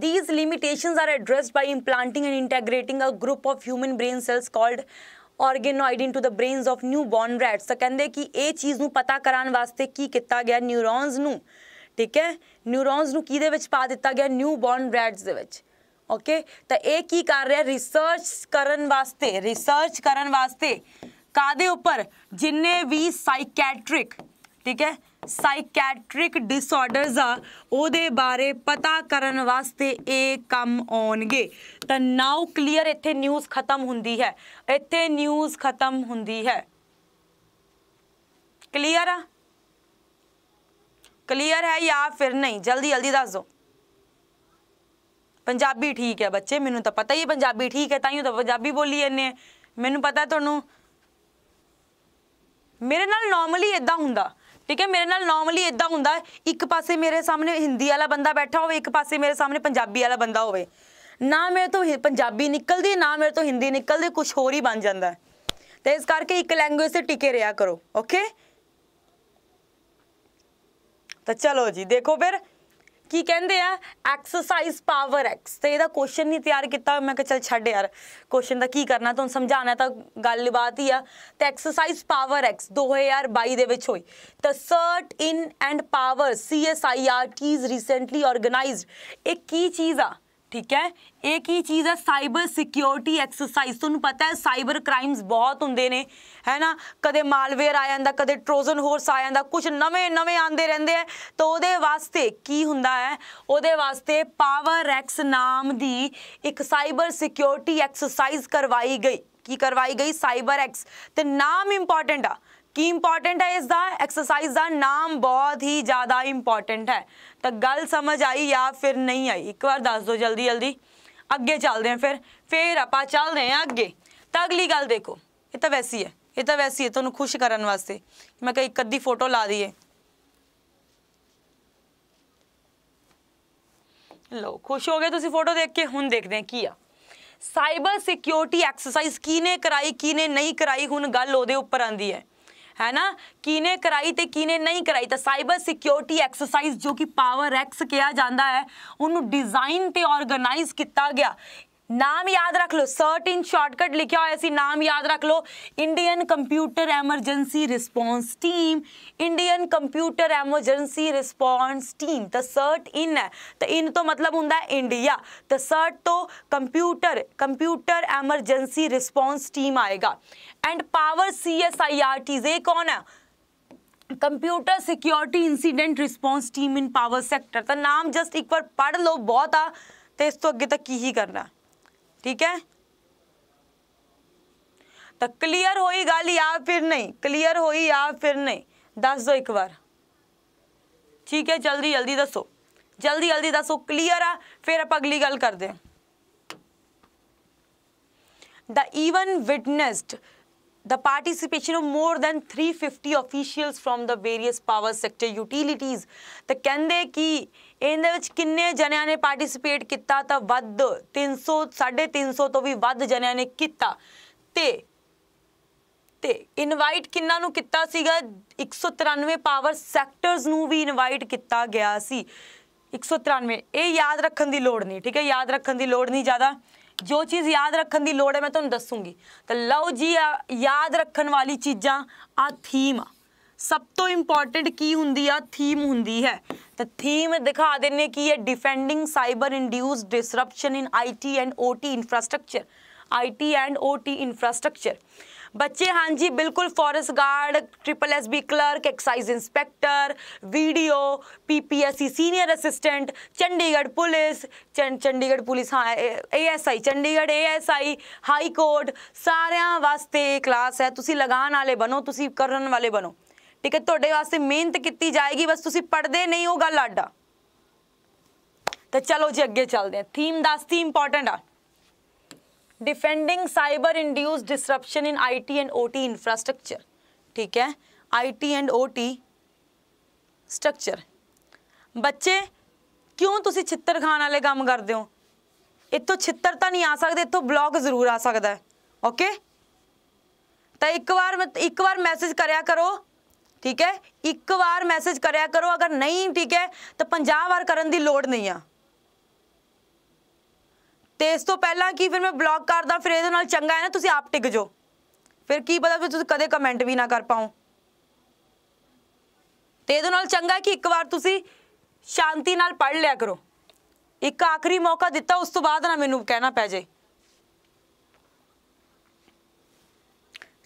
These limitations are addressed by implanting and integrating a group of human brain cells called organoid into the brains of new newborn rats ਤਾਂ ਕਹਿੰਦੇ ਕਿ ਇਹ ਚੀਜ਼ ਨੂੰ ਪਤਾ ਕਰਨ ਵਾਸਤੇ ਕੀ ਕੀਤਾ ਗਿਆ ਨਿਊਰੋਨਸ ਨੂੰ ਠੀਕ ਹੈ ਨਿਊਰੋਨਸ ਨੂੰ ਕਿਹਦੇ ਵਿੱਚ ਪਾ ਦਿੱਤਾ ਗਿਆ ਨਿਊ ਨਿਊਬੋਰਨ ਰੈਟਸ ਦੇ ਵਿੱਚ ਓਕੇ ਤਾਂ ਇਹ ਕੀ ਕਰ ਰਿਹਾ ਰਿਸਰਚ ਕਰਨ ਵਾਸਤੇ ਰਿਸਰਚ ਕਰਨ ਵਾਸਤੇ ਕਾਦੇ ਉੱਪਰ ਜਿੰਨੇ ਵੀ ਸਾਈਕੈਟ੍ਰਿਕ ਠੀਕ ਹੈ ਸਾਈਕੈਟ੍ਰਿਕ ਡਿਸਆਰਡਰਸ ਆ ਉਹਦੇ ਬਾਰੇ ਪਤਾ ਕਰਨ ਵਾਸਤੇ ਇਹ ਕੰਮ ਆਉਣਗੇ ਤਾਂ ਨਾਓ ਕਲੀਅਰ ਇੱਥੇ ਨਿਊਜ਼ ਖਤਮ ਹੁੰਦੀ ਹੈ ਇੱਥੇ ਨਿਊਜ਼ ਖਤਮ ਹੁੰਦੀ ਹੈ ਕਲੀਅਰ ਆ ਕਲੀਅਰ ਹੈ ਜਾਂ ਫਿਰ ਨਹੀਂ ਜਲਦੀ ਜਲਦੀ ਦੱਸ ਦਿਓ ਪੰਜਾਬੀ ਠੀਕ ਹੈ ਬੱਚੇ ਮੈਨੂੰ ਤਾਂ ਪਤਾ ਹੀ ਪੰਜਾਬੀ ਠੀਕ ਹੈ ਤਾਂ ਹੀ ਤਾਂ ਪੰਜਾਬੀ ਬੋਲੀ ਜਾਂਦੇ ਮੈਨੂੰ ਪਤਾ ਤੁਹਾਨੂੰ ਮੇਰੇ ਨਾਲ ਨਾਰਮਲੀ ਇਦਾਂ ਹੁੰਦਾ ਠੀਕ ਹੈ ਮੇਰੇ ਨਾਲ ਨਾਰਮਲੀ ਇਦਾਂ ਹੁੰਦਾ ਇੱਕ ਪਾਸੇ ਮੇਰੇ ਸਾਹਮਣੇ ਹਿੰਦੀ ਵਾਲਾ ਬੰਦਾ ਬੈਠਾ ਹੋਵੇ ਇੱਕ ਪਾਸੇ ਮੇਰੇ ਸਾਹਮਣੇ ਪੰਜਾਬੀ ਵਾਲਾ ਬੰਦਾ ਹੋਵੇ ਨਾ ਮੇਰੇ ਤੋਂ ਪੰਜਾਬੀ ਨਿਕਲਦੀ ਨਾ ਮੇਰੇ ਤੋਂ ਹਿੰਦੀ ਨਿਕਲਦੀ ਕੁਝ ਹੋਰ ਹੀ ਬਣ ਜਾਂਦਾ ਤੇ ਇਸ ਕਰਕੇ ਇੱਕ ਲੈਂਗੁਏਜ ਤੇ ਟਿਕੇ ਰਿਹਾ ਕਰੋ ਓਕੇ ਤਾਂ ਚਲੋ ਜੀ ਦੇਖੋ ਫਿਰ ਕੀ ਕਹਿੰਦੇ ਆ ਐਕਸਰਸਾਈਜ਼ ਪਾਵਰ ਐਕਸ ਤੇ ਇਹਦਾ ਕੁਐਸਚਨ ਨਹੀਂ ਤਿਆਰ ਕੀਤਾ ਮੈਂ ਕਿਹਾ ਚਲ ਛੱਡ ਯਾਰ ਕੁਐਸਚਨ ਦਾ ਕੀ ਕਰਨਾ ਤੁਹਾਨੂੰ ਸਮਝਾਣਾ ਤਾਂ ਗੱਲਬਾਤ ਹੀ ਆ ਤੇ ਐਕਸਰਸਾਈਜ਼ ਪਾਵਰ ਐਕਸ 2022 ਦੇ ਵਿੱਚ ਹੋਈ ਤਾਂ CERT in and power CSIR ਕੀਜ਼ ਰੀਸੈਂਟਲੀ ਆਰਗੇਨਾਈਜ਼ਡ ਇੱਕ ਕੀ ਚੀਜ਼ ਆ ਠੀਕ ਹੈ ਇਹ ਕੀ ਚੀਜ਼ ਹੈ ਸਾਈਬਰ ਸਿਕਿਉਰਿਟੀ ਐਕਸਰਸਾਈਜ਼ ਤੁਹਾਨੂੰ ਪਤਾ ਹੈ ਸਾਈਬਰ ਕ੍ਰਾਈਮਸ ਬਹੁਤ ਹੁੰਦੇ ਨੇ ਹੈ ਨਾ ਕਦੇ ਮਾਲਵੇਅਰ ਆ ਜਾਂਦਾ ਕਦੇ ਟ੍ਰੋਜ਼ਨ ਹੋਰਸ ਆ ਜਾਂਦਾ ਕੁਝ ਨਵੇਂ ਨਵੇਂ ਆਂਦੇ ਰਹਿੰਦੇ ਆ ਤਾਂ ਉਹਦੇ ਵਾਸਤੇ ਕੀ ਹੁੰਦਾ ਹੈ ਉਹਦੇ ਵਾਸਤੇ ਪਾਵਰ ਐਕਸ ਨਾਮ ਦੀ ਇੱਕ ਸਾਈਬਰ ਸਿਕਿਉਰਿਟੀ ਐਕਸਰਸਾਈਜ਼ ਕਰਵਾਈ ਗਈ ਕੀ ਕਰਵਾਈ ਗਈ ਸਾਈਬਰ ਐਕਸ ਤੇ ਨਾਮ ਇੰਪੋਰਟੈਂਟ ਆ ਕੀ ਇੰਪੋਰਟੈਂਟ ਹੈ ਇਸ ਦਾ ਐਕਸਰਸਾਈਜ਼ ਦਾ ਨਾਮ ਬਹੁਤ ਹੀ ਜ਼ਿਆਦਾ ਇੰਪੋਰਟੈਂਟ ਹੈ ਤਾਂ ਗੱਲ ਸਮਝ ਆਈ ਜਾਂ ਫਿਰ ਨਹੀਂ ਆਈ ਇੱਕ ਵਾਰ ਦੱਸ ਦਿਓ ਜਲਦੀ ਜਲਦੀ ਅੱਗੇ ਚੱਲਦੇ ਹਾਂ ਫਿਰ ਫਿਰ ਆਪਾਂ ਚੱਲਦੇ ਹਾਂ ਅੱਗੇ ਤਾਂ ਅਗਲੀ ਗੱਲ ਦੇਖੋ ਇਹ ਤਾਂ ਵੈਸੀ ਹੈ ਇਹ ਤਾਂ ਵੈਸੀ ਹੈ ਤੁਹਾਨੂੰ ਖੁਸ਼ ਕਰਨ ਵਾਸਤੇ ਮੈਂ ਕਹੀ ਇੱਕ ਅੱਧੀ ਫੋਟੋ ਲਾ ਦਈਏ ਲੋ ਖੁਸ਼ ਹੋ ਗਏ ਤੁਸੀਂ ਫੋਟੋ ਦੇਖ ਕੇ ਹੁਣ ਦੇਖਦੇ ਹਾਂ ਕੀ ਆ ਸਾਈਬਰ ਸਿਕਿਉਰਿਟੀ ਐਕਸਰਸਾਈਜ਼ ਕੀਨੇ ਕਰਾਈ ਕੀਨੇ ਨਹੀਂ ਕਰਾਈ ਹੁਣ ਗੱਲ ਉਹਦੇ ਉੱਪਰ ਆਂਦੀ ਹੈ ਹੈ ਨਾ ਕਿਨੇ ਕਰਾਈ ਤੇ ਕਿਨੇ ਨਹੀਂ ਕਰਾਈ ਤਾਂ ਸਾਈਬਰ ਸਿਕਿਉਰਿਟੀ ਐਕਸਰਸਾਈਜ਼ ਜੋ ਕਿ ਪਾਵਰ ਐਕਸ ਕਿਹਾ ਜਾਂਦਾ ਹੈ ਉਹਨੂੰ ਡਿਜ਼ਾਈਨ ਤੇ ਆਰਗੇਨਾਈਜ਼ ਕੀਤਾ ਗਿਆ नाम याद रख लो सर्ट इन शॉर्टकट लिखे हो ऐसी नाम याद रख लो Indian computer emergency response team Indian computer emergency response team तो सर्ट इन है तो इन तो मतलब होंगे इंडिया तो सर्ट तो computer computer emergency response team आएगा and power C S I R Ts ये कौन है computer security incident response team in power sector तो नाम जस्ट एक बार पढ़ लो बहुत आ तो इस तो अगे तक की ही करना ਠੀਕ ਹੈ ਤਾਂ ਕਲੀਅਰ ਹੋਈ ਗੱਲ ਜਾਂ ਫਿਰ ਨਹੀਂ ਕਲੀਅਰ ਹੋਈ ਜਾਂ ਫਿਰ ਨਹੀਂ ਦੱਸ ਦਿਓ ਇੱਕ ਵਾਰ ਠੀਕ ਹੈ ਜਲਦੀ ਜਲਦੀ ਦੱਸੋ ਜਲਦੀ ਜਲਦੀ ਦੱਸੋ ਕਲੀਅਰ ਆ ਫਿਰ ਆਪਾਂ ਅਗਲੀ ਗੱਲ ਕਰਦੇ ਹਾਂ the even witnessed the participation of more than 350 officials from the various power sector utilities ਤਾਂ ਕਹਿੰਦੇ ਕਿ ਇਹਦੇ ਵਿੱਚ ਕਿੰਨੇ ਜਣਿਆਂ ਨੇ ਪਾਰਟਿਸਿਪੇਟ ਕੀਤਾ ਤਾਂ ਵੱਧ 300 350 ਤੋਂ ਵੀ ਵੱਧ ਜਣਿਆਂ ਨੇ ਕੀਤਾ ਤੇ ਤੇ ਇਨਵਾਈਟ ਕਿੰਨਾਂ ਨੂੰ ਕੀਤਾ ਸੀਗਾ 193 ਪਾਵਰ ਸੈਕਟਰਸ ਨੂੰ ਵੀ ਇਨਵਾਈਟ ਕੀਤਾ ਗਿਆ ਸੀ 193 ਇਹ ਯਾਦ ਰੱਖਣ ਦੀ ਲੋੜ ਨਹੀਂ ਠੀਕ ਹੈ ਯਾਦ ਰੱਖਣ ਦੀ ਲੋੜ ਨਹੀਂ ਜ਼ਿਆਦਾ ਜੋ ਚੀਜ਼ ਯਾਦ ਰੱਖਣ ਦੀ ਲੋੜ ਹੈ ਮੈਂ ਤੁਹਾਨੂੰ ਦੱਸੂਗੀ ਤਾਂ ਲਓ ਜੀ ਯਾਦ ਰੱਖਣ ਵਾਲੀ ਚੀਜ਼ਾਂ ਆ ਥੀਮ ਆ तो की होंगी आ थीम होंगी है तो थीम दिखा ਤਾਂ ਥੀਮ है defending cyber induced disruption in I T and O T infrastructure I T and O T infrastructure बच्चे हाँ जी बिल्कुल forest guard triple S B clerk excise inspector S C senior assistant Chandigarh police Chandigarh police हाँ S I Chandigarh S I high court सारे वास्ते क्लास है तुम लगा बनो तुम करन वाले बनो ਠੀਕ ਹੈ ਤੁਹਾਡੇ ਵਾਸਤੇ ਮਿਹਨਤ ਕੀਤੀ ਜਾਏਗੀ ਬਸ ਤੁਸੀਂ ਪੜਦੇ ਨਹੀਂ ਉਹ ਗੱਲ ਆਡਾ ਤਾਂ ਚਲੋ ਜੀ ਅੱਗੇ ਚੱਲਦੇ ਆ ਥੀਮ ਦਾ ਸਤੀ ਇੰਪੋਰਟੈਂਟ ਆ defending cyber induced disruption in IT and OT infrastructure ਠੀਕ ਹੈ ਆਈਟੀ ਐਂਡ ਓਟੀ ਸਟਰਕਚਰ ਬੱਚੇ ਕਿਉਂ ਤੁਸੀਂ ਛਿੱਤਰ ਖਾਣ ਵਾਲੇ ਕੰਮ ਕਰਦੇ ਹੋ ਇੱਥੋਂ ਛਿੱਤਰ ਤਾਂ ਨਹੀਂ ਆ ਸਕਦੇ ਇੱਥੋਂ ਬਲੌਗ ਜ਼ਰੂਰ ਆ ਸਕਦਾ ਹੈ ਓਕੇ ਤਾਂ ਇੱਕ ਵਾਰ ਇੱਕ ਵਾਰ ਮੈਸੇਜ ਕਰਿਆ ਕਰੋ ਠੀਕ ਹੈ ਇੱਕ ਵਾਰ ਮੈਸੇਜ ਕਰਿਆ ਕਰੋ ਅਗਰ ਨਹੀਂ ਠੀਕ ਹੈ ਤਾਂ 50 ਵਾਰ ਕਰਨ ਦੀ ਲੋੜ ਨਹੀਂ ਆ ਤੇ ਇਸ ਤੋਂ ਪਹਿਲਾਂ ਕੀ ਫਿਰ ਮੈਂ ਬਲੌਕ ਕਰਦਾ ਫਿਰ ਇਹਦੇ ਨਾਲ ਚੰਗਾ ਹੈ ਨਾ ਤੁਸੀਂ ਆਪ ਟਿਕ ਜਾਓ ਫਿਰ ਕੀ ਪਤਾ ਫਿਰ ਤੁਸੀਂ ਕਦੇ ਕਮੈਂਟ ਵੀ ਨਾ ਕਰ ਪਾਓ ਤੇ ਇਹਦੇ ਨਾਲ ਚੰਗਾ ਕਿ ਇੱਕ ਵਾਰ ਤੁਸੀਂ ਸ਼ਾਂਤੀ ਨਾਲ ਪੜ ਲਿਆ ਕਰੋ ਇੱਕ ਆਖਰੀ ਮੌਕਾ ਦਿੱਤਾ ਉਸ ਤੋਂ ਬਾਅਦ ਨਾ ਮੈਨੂੰ ਕਹਿਣਾ ਪੈ ਜੇ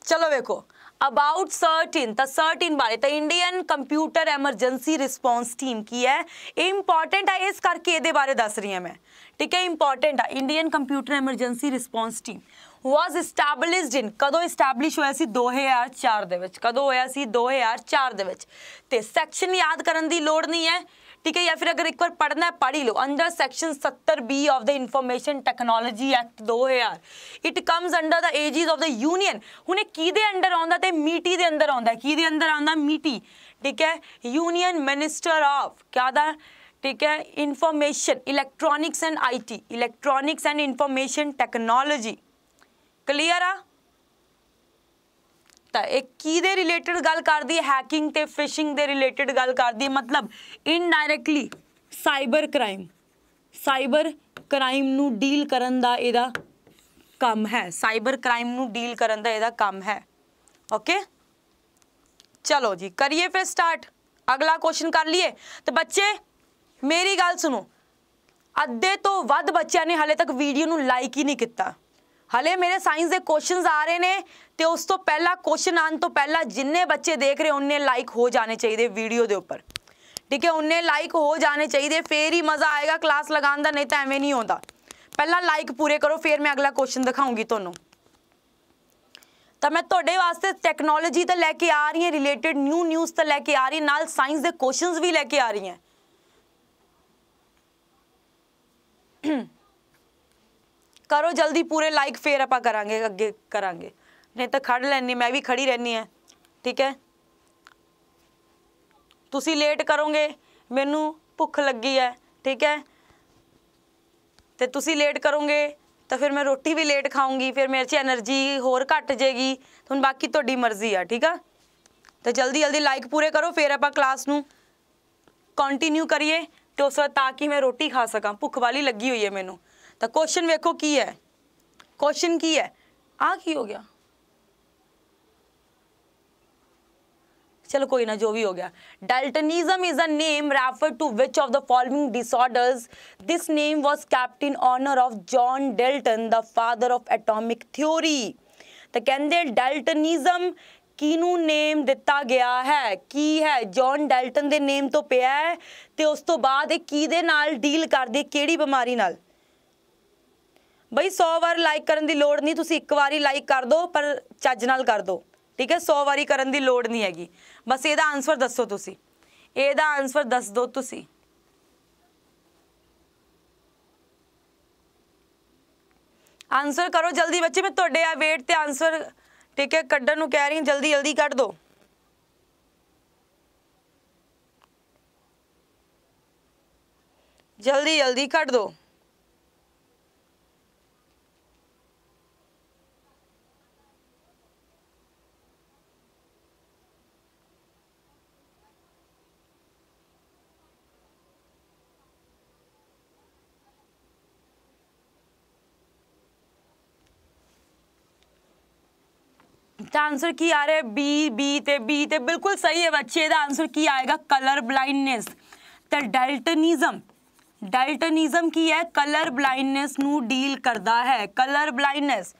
ਚਲੋ ਵੇਖੋ ਅਬਾਊਟ ਸਰਟਨ ਤਾਂ ਸਰਟਨ ਬਾਰੇ ਤਾਂ Indian computer emergency response team ਕੀ ਹੈ ਇੰਪੋਰਟੈਂਟ ਹੈ ਇਸ ਕਰਕੇ ਇਹਦੇ ਬਾਰੇ ਦੱਸ ਰਹੀ ਹਾਂ ਮੈਂ ਠੀਕ ਹੈ ਇੰਪੋਰਟੈਂਟ ਹੈ Indian computer emergency response team was established in ਕਦੋਂ ਐਸਟੈਬਲਿਸ਼ ਹੋਇਆ ਸੀ 2004 ਦੇ ਵਿੱਚ ਕਦੋਂ ਹੋਇਆ ਸੀ 2004 ਦੇ ਵਿੱਚ ਤੇ ਸੈਕਸ਼ਨ ਯਾਦ ਕਰਨ ਦੀ ਲੋੜ ਨਹੀਂ ਹੈ ठीक है या फिर अगर एक बार पढ़ना है पढ़ ही लो अंडर सेक्शन सत्तर B of the information technology act दो यार it comes under the aegis of the union ਹੁਣ ਇਹ ਕਿਹਦੇ ਅੰਡਰ ਆਉਂਦਾ ਤੇ ਮੀਟੀ ਦੇ ਅੰਦਰ ਆਉਂਦਾ ਕਿਹਦੇ ਅੰਦਰ ਆਉਂਦਾ ਮੀਟੀ ਠੀਕ ਹੈ ਯੂਨੀਅਨ ਮਿਨਿਸਟਰ ਆਫ ਕਿਆ ਦਾ ਠੀਕ ਹੈ information electronics and IT electronics and information technology clear ਆ ਤਾਂ ਇਹ ਕੀ ਦੇ ਰਿਲੇਟਡ ਗੱਲ ਕਰਦੀ ਹੈ ਹੈਕਿੰਗ ਤੇ ਫਿਸ਼ਿੰਗ ਦੇ ਰਿਲੇਟਡ ਗੱਲ ਕਰਦੀ ਹੈ ਮਤਲਬ indirectly cyber crime cyber crime ਨੂੰ ਡੀਲ ਕਰਨ ਦਾ ਇਹਦਾ ਕੰਮ ਹੈ ਸਾਈਬਰ ਕ੍ਰਾਈਮ ਨੂੰ ਡੀਲ ਕਰਨ ਦਾ ਇਹਦਾ ਕੰਮ ਹੈ ਓਕੇ ਚਲੋ ਜੀ ਕਰੀਏ ਫਿਰ ਸਟਾਰਟ ਅਗਲਾ ਕੁਐਸਚਨ ਕਰ ਲਈਏ ਤੇ ਬੱਚੇ ਮੇਰੀ ਗੱਲ ਸੁਣੋ ਅੱਧੇ ਤੋਂ ਵੱਧ ਬੱਚਿਆਂ ਨੇ ਹਲੇ ਤੱਕ ਵੀਡੀਓ ਨੂੰ ਲਾਈਕ ਹੀ ਨਹੀਂ ਕੀਤਾ ਹਲੇ ਮੇਰੇ ਸਾਇੰਸ ਦੇ ਕੁਐਸਚਨਸ ਆ ਰਹੇ ਨੇ ਤੇ ਉਸ ਤੋਂ ਪਹਿਲਾਂ ਕੁਐਸਚਨ ਆਉਣ ਤੋਂ ਪਹਿਲਾਂ ਜਿੰਨੇ ਬੱਚੇ ਦੇਖ ਰਹੇ ਉਹਨੇ ਲਾਈਕ ਹੋ ਜਾਣੇ ਚਾਹੀਦੇ ਵੀਡੀਓ ਦੇ ਉੱਪਰ ਠੀਕ ਹੈ ਉਹਨੇ ਲਾਈਕ ਹੋ ਜਾਣੇ ਚਾਹੀਦੇ ਫੇਰ ਹੀ ਮਜ਼ਾ ਆਏਗਾ ਕਲਾਸ ਲਗਾਉਣ ਦਾ ਨਹੀਂ ਤਾਂ ਐਵੇਂ ਨਹੀਂ ਹੁੰਦਾ ਪਹਿਲਾਂ ਲਾਈਕ ਪੂਰੇ ਕਰੋ ਫੇਰ ਮੈਂ ਅਗਲਾ ਕੁਐਸਚਨ ਦਿਖਾਉਂਗੀ ਤੁਹਾਨੂੰ ਤਾਂ ਮੈਂ ਤੁਹਾਡੇ ਵਾਸਤੇ ਟੈਕਨੋਲੋਜੀ ਤਾਂ ਲੈ ਕੇ ਆ ਰਹੀ ਹਾਂ ਰਿਲੇਟਡ ਨਿਊ ਨਿਊਜ਼ ਤਾਂ ਲੈ ਕੇ ਆ ਰਹੀ ਨਾਲ ਸਾਇੰਸ ਦੇ ਕੁਐਸਚਨਸ ਵੀ ਲੈ ਕੇ ਆ ਰਹੀ ਹਾਂ ਕਰੋ ਜਲਦੀ ਪੂਰੇ ਲਾਈਕ ਫੇਰ ਆਪਾਂ ਕਰਾਂਗੇ ਅੱਗੇ ਕਰਾਂਗੇ ਨਹੀਂ ਤਾਂ ਖੜ ਲੈਣੀ ਮੈਂ ਵੀ ਖੜੀ ਰਹਿਣੀ ਹੈ ਠੀਕ ਹੈ ਤੁਸੀਂ ਲੇਟ ਕਰੋਗੇ ਮੈਨੂੰ ਭੁੱਖ ਲੱਗੀ ਹੈ ਠੀਕ ਹੈ ਤੇ ਤੁਸੀਂ ਲੇਟ ਕਰੋਗੇ ਤਾਂ ਫਿਰ ਮੈਂ ਰੋਟੀ ਵੀ ਲੇਟ ਖਾਉਂਗੀ ਫਿਰ ਮੇਰੇ 'ਚ એનર્ਜੀ ਹੋਰ ਘਟ ਜੇਗੀ ਹੁਣ ਬਾਕੀ ਤੁਹਾਡੀ ਮਰਜ਼ੀ ਆ ਠੀਕ ਆ ਤਾਂ ਜਲਦੀ ਜਲਦੀ ਲਾਈਕ ਪੂਰੇ ਕਰੋ ਫਿਰ ਆਪਾਂ ਕਲਾਸ ਨੂੰ ਕੰਟੀਨਿਊ ਕਰੀਏ ਤੇ ਉਸ ਤਾਂ ਕਿ ਮੈਂ ਰੋਟੀ ਖਾ ਸਕਾਂ ਭੁੱਖ ਵਾਲੀ ਲੱਗੀ ਹੋਈ ਹੈ ਮੈਨੂੰ ਤਾਂ ਕੁਐਸਚਨ ਵੇਖੋ ਕੀ ਹੈ ਕੁਐਸਚਨ ਕੀ ਹੈ ਆ ਕੀ ਹੋ ਗਿਆ ਚਲੋ ਕੋਈ ਨਾ ਜੋ ਵੀ ਹੋ ਗਿਆ daltonism is a name refer to which of the following disorders this name was kept in honour of John Dalton the father of atomic theory ਤਾਂ ਕਹਿੰਦੇ ਡਾਲਟਨਿਜ਼ਮ ਕਿਨੂੰ ਨੇਮ ਦਿੱਤਾ ਗਿਆ ਹੈ ਕੀ ਹੈ ਜੌਨ ਡੈਲਟਨ ਦੇ ਨੇਮ ਤੋਂ ਪਿਆ ਹੈ ਤੇ ਉਸ ਤੋਂ ਬਾਅਦ ਇਹ ਕੀ ਦੇ ਨਾਲ ਡੀਲ ਕਰਦੇ ਕਿਹੜੀ ਬਿਮਾਰੀ ਨਾਲ ਬਈ 100 ਵਾਰ ਲਾਈਕ ਕਰਨ ਦੀ ਲੋੜ ਨਹੀਂ ਤੁਸੀਂ ਇੱਕ ਵਾਰੀ ਲਾਈਕ ਕਰ ਦਿਓ ਪਰ ਚੱਜ ਨਾਲ ਕਰ ਦਿਓ ਠੀਕ ਹੈ 100 ਵਾਰੀ ਕਰਨ ਦੀ ਲੋੜ ਨਹੀਂ ਹੈਗੀ ਬਸ ਇਹਦਾ ਆਨਸਰ ਦੱਸੋ ਤੁਸੀਂ ਇਹਦਾ ਆਨਸਰ ਦੱਸ ਦਿਓ ਤੁਸੀਂ ਆਨਸਰ ਕਰੋ ਜਲਦੀ ਬੱਚੇ ਮੈਂ ਤੁਹਾਡੇ ਆ ਵੇਟ ਤੇ ਆਨਸਰ ਠੀਕ ਹੈ ਕੱਢਣ ਨੂੰ ਕਹਿ ਰਹੀ ਹਾਂ ਜਲਦੀ ਜਲਦੀ ਕੱਢ ਦਿਓ ਜਲਦੀ ਜਲਦੀ ਕੱਢ ਦਿਓ ਤਾਂ ਆਨਸਰ ਕੀ ਆ ਰਿਹਾ ਬੀ ਬੀ ਤੇ ਬੀ ਤੇ ਬਿਲਕੁਲ ਸਹੀ ਹੈ ਬੱਚੇ ਦਾ ਆਨਸਰ ਕੀ ਆਏਗਾ ਕਲਰ ਬਲਾਈਂਡਨੈਸ ਤੇ ਡਾਲਟਨਿਜ਼ਮ ਡਾਲਟਨਿਜ਼ਮ ਕੀ ਹੈ ਕਲਰ ਬਲਾਈਂਡਨੈਸ ਨੂੰ ਡੀਲ ਕਰਦਾ ਹੈ ਕਲਰ ਬਲਾਈਂਡਨੈਸ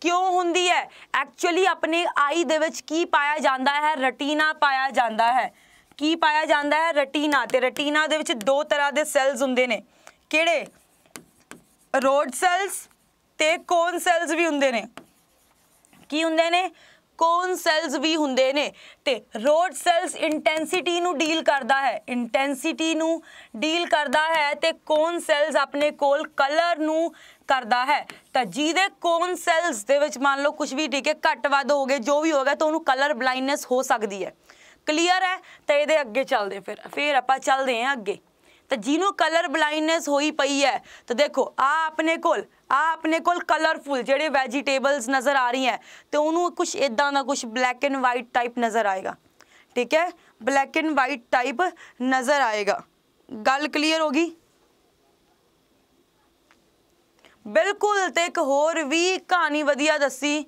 ਕਿਉਂ ਹੁੰਦੀ ਹੈ ਐਕਚੁਅਲੀ ਆਪਣੇ ਆਈ ਦੇ ਵਿੱਚ ਕੀ ਪਾਇਆ ਜਾਂਦਾ ਹੈ ਰਟੀਨਾ ਪਾਇਆ ਜਾਂਦਾ ਹੈ ਕੀ ਪਾਇਆ ਜਾਂਦਾ ਹੈ ਰਟੀਨਾ ਤੇ ਰਟੀਨਾ ਦੇ ਵਿੱਚ ਦੋ ਤਰ੍ਹਾਂ ਦੇ ਸੈਲਸ ਹੁੰਦੇ ਨੇ ਕਿਹੜੇ ਰੋਡ ਸੈਲਸ ਤੇ ਕੋਨ ਸੈਲਸ ਵੀ ਹੁੰਦੇ ਨੇ ਕੀ ਹੁੰਦੇ ਨੇ ਕੋਨ ਸੈਲਸ ਵੀ ਹੁੰਦੇ ਨੇ ਤੇ ਰੋਡ ਸੈਲਸ ਇੰਟੈਂਸਿਟੀ ਨੂੰ ਡੀਲ ਕਰਦਾ ਹੈ ਇੰਟੈਂਸਿਟੀ ਨੂੰ ਡੀਲ ਕਰਦਾ ਹੈ ਤੇ ਕੋਨ ਸੈਲਸ ਆਪਣੇ ਕੋਲ ਕਲਰ ਨੂੰ ਕਰਦਾ ਹੈ ਤਾਂ ਜਿਹਦੇ ਕੋਨ ਸੈਲਸ ਦੇ ਵਿੱਚ ਮੰਨ ਲਓ ਕੁਝ ਵੀ ਠੀਕ ਹੈ ਘੱਟ ਵੱਧ ਹੋ ਗਏ ਜੋ ਵੀ ਹੋ ਗਿਆ ਤਾਂ ਉਹਨੂੰ ਕਲਰ ਬਲਾਈਂਡਨੈਸ ਹੋ ਸਕਦੀ ਹੈ ਕਲੀਅਰ ਹੈ ਤਾਂ ਇਹਦੇ ਅੱਗੇ ਚੱਲਦੇ ਫਿਰ ਫਿਰ ਆਪਾਂ ਚੱਲਦੇ ਹਾਂ ਅੱਗੇ ਤਾਂ ਜਿਹਨੂੰ ਕਲਰ ਬਲਾਈਂਡਨੈਸ ਹੋਈ ਪਈ ਹੈ ਤਾਂ ਦੇਖੋ ਆ ਆਪਣੇ ਕੋਲ ਆ ਆਪਣੇ ਕੋਲ ਕਲਰਫੁਲ ਜਿਹੜੇ ਵੈਜੀਟੇਬਲਸ ਨਜ਼ਰ ਆ ਰਹੀ ਹੈ ਤੇ ਉਹਨੂੰ ਕੁਝ ਇਦਾਂ ਦਾ ਕੁਝ ਬਲੈਕ ਐਂਡ ਵਾਈਟ ਟਾਈਪ ਨਜ਼ਰ ਆਏਗਾ ਠੀਕ ਹੈ ਬਲੈਕ ਐਂਡ ਵਾਈਟ ਟਾਈਪ ਨਜ਼ਰ ਆਏਗਾ ਗੱਲ ਕਲੀਅਰ ਹੋ ਗਈ ਬਿਲਕੁਲ ਤੇ ਇੱਕ ਹੋਰ ਵੀ ਕਹਾਣੀ ਵਧੀਆ ਦੱਸੀ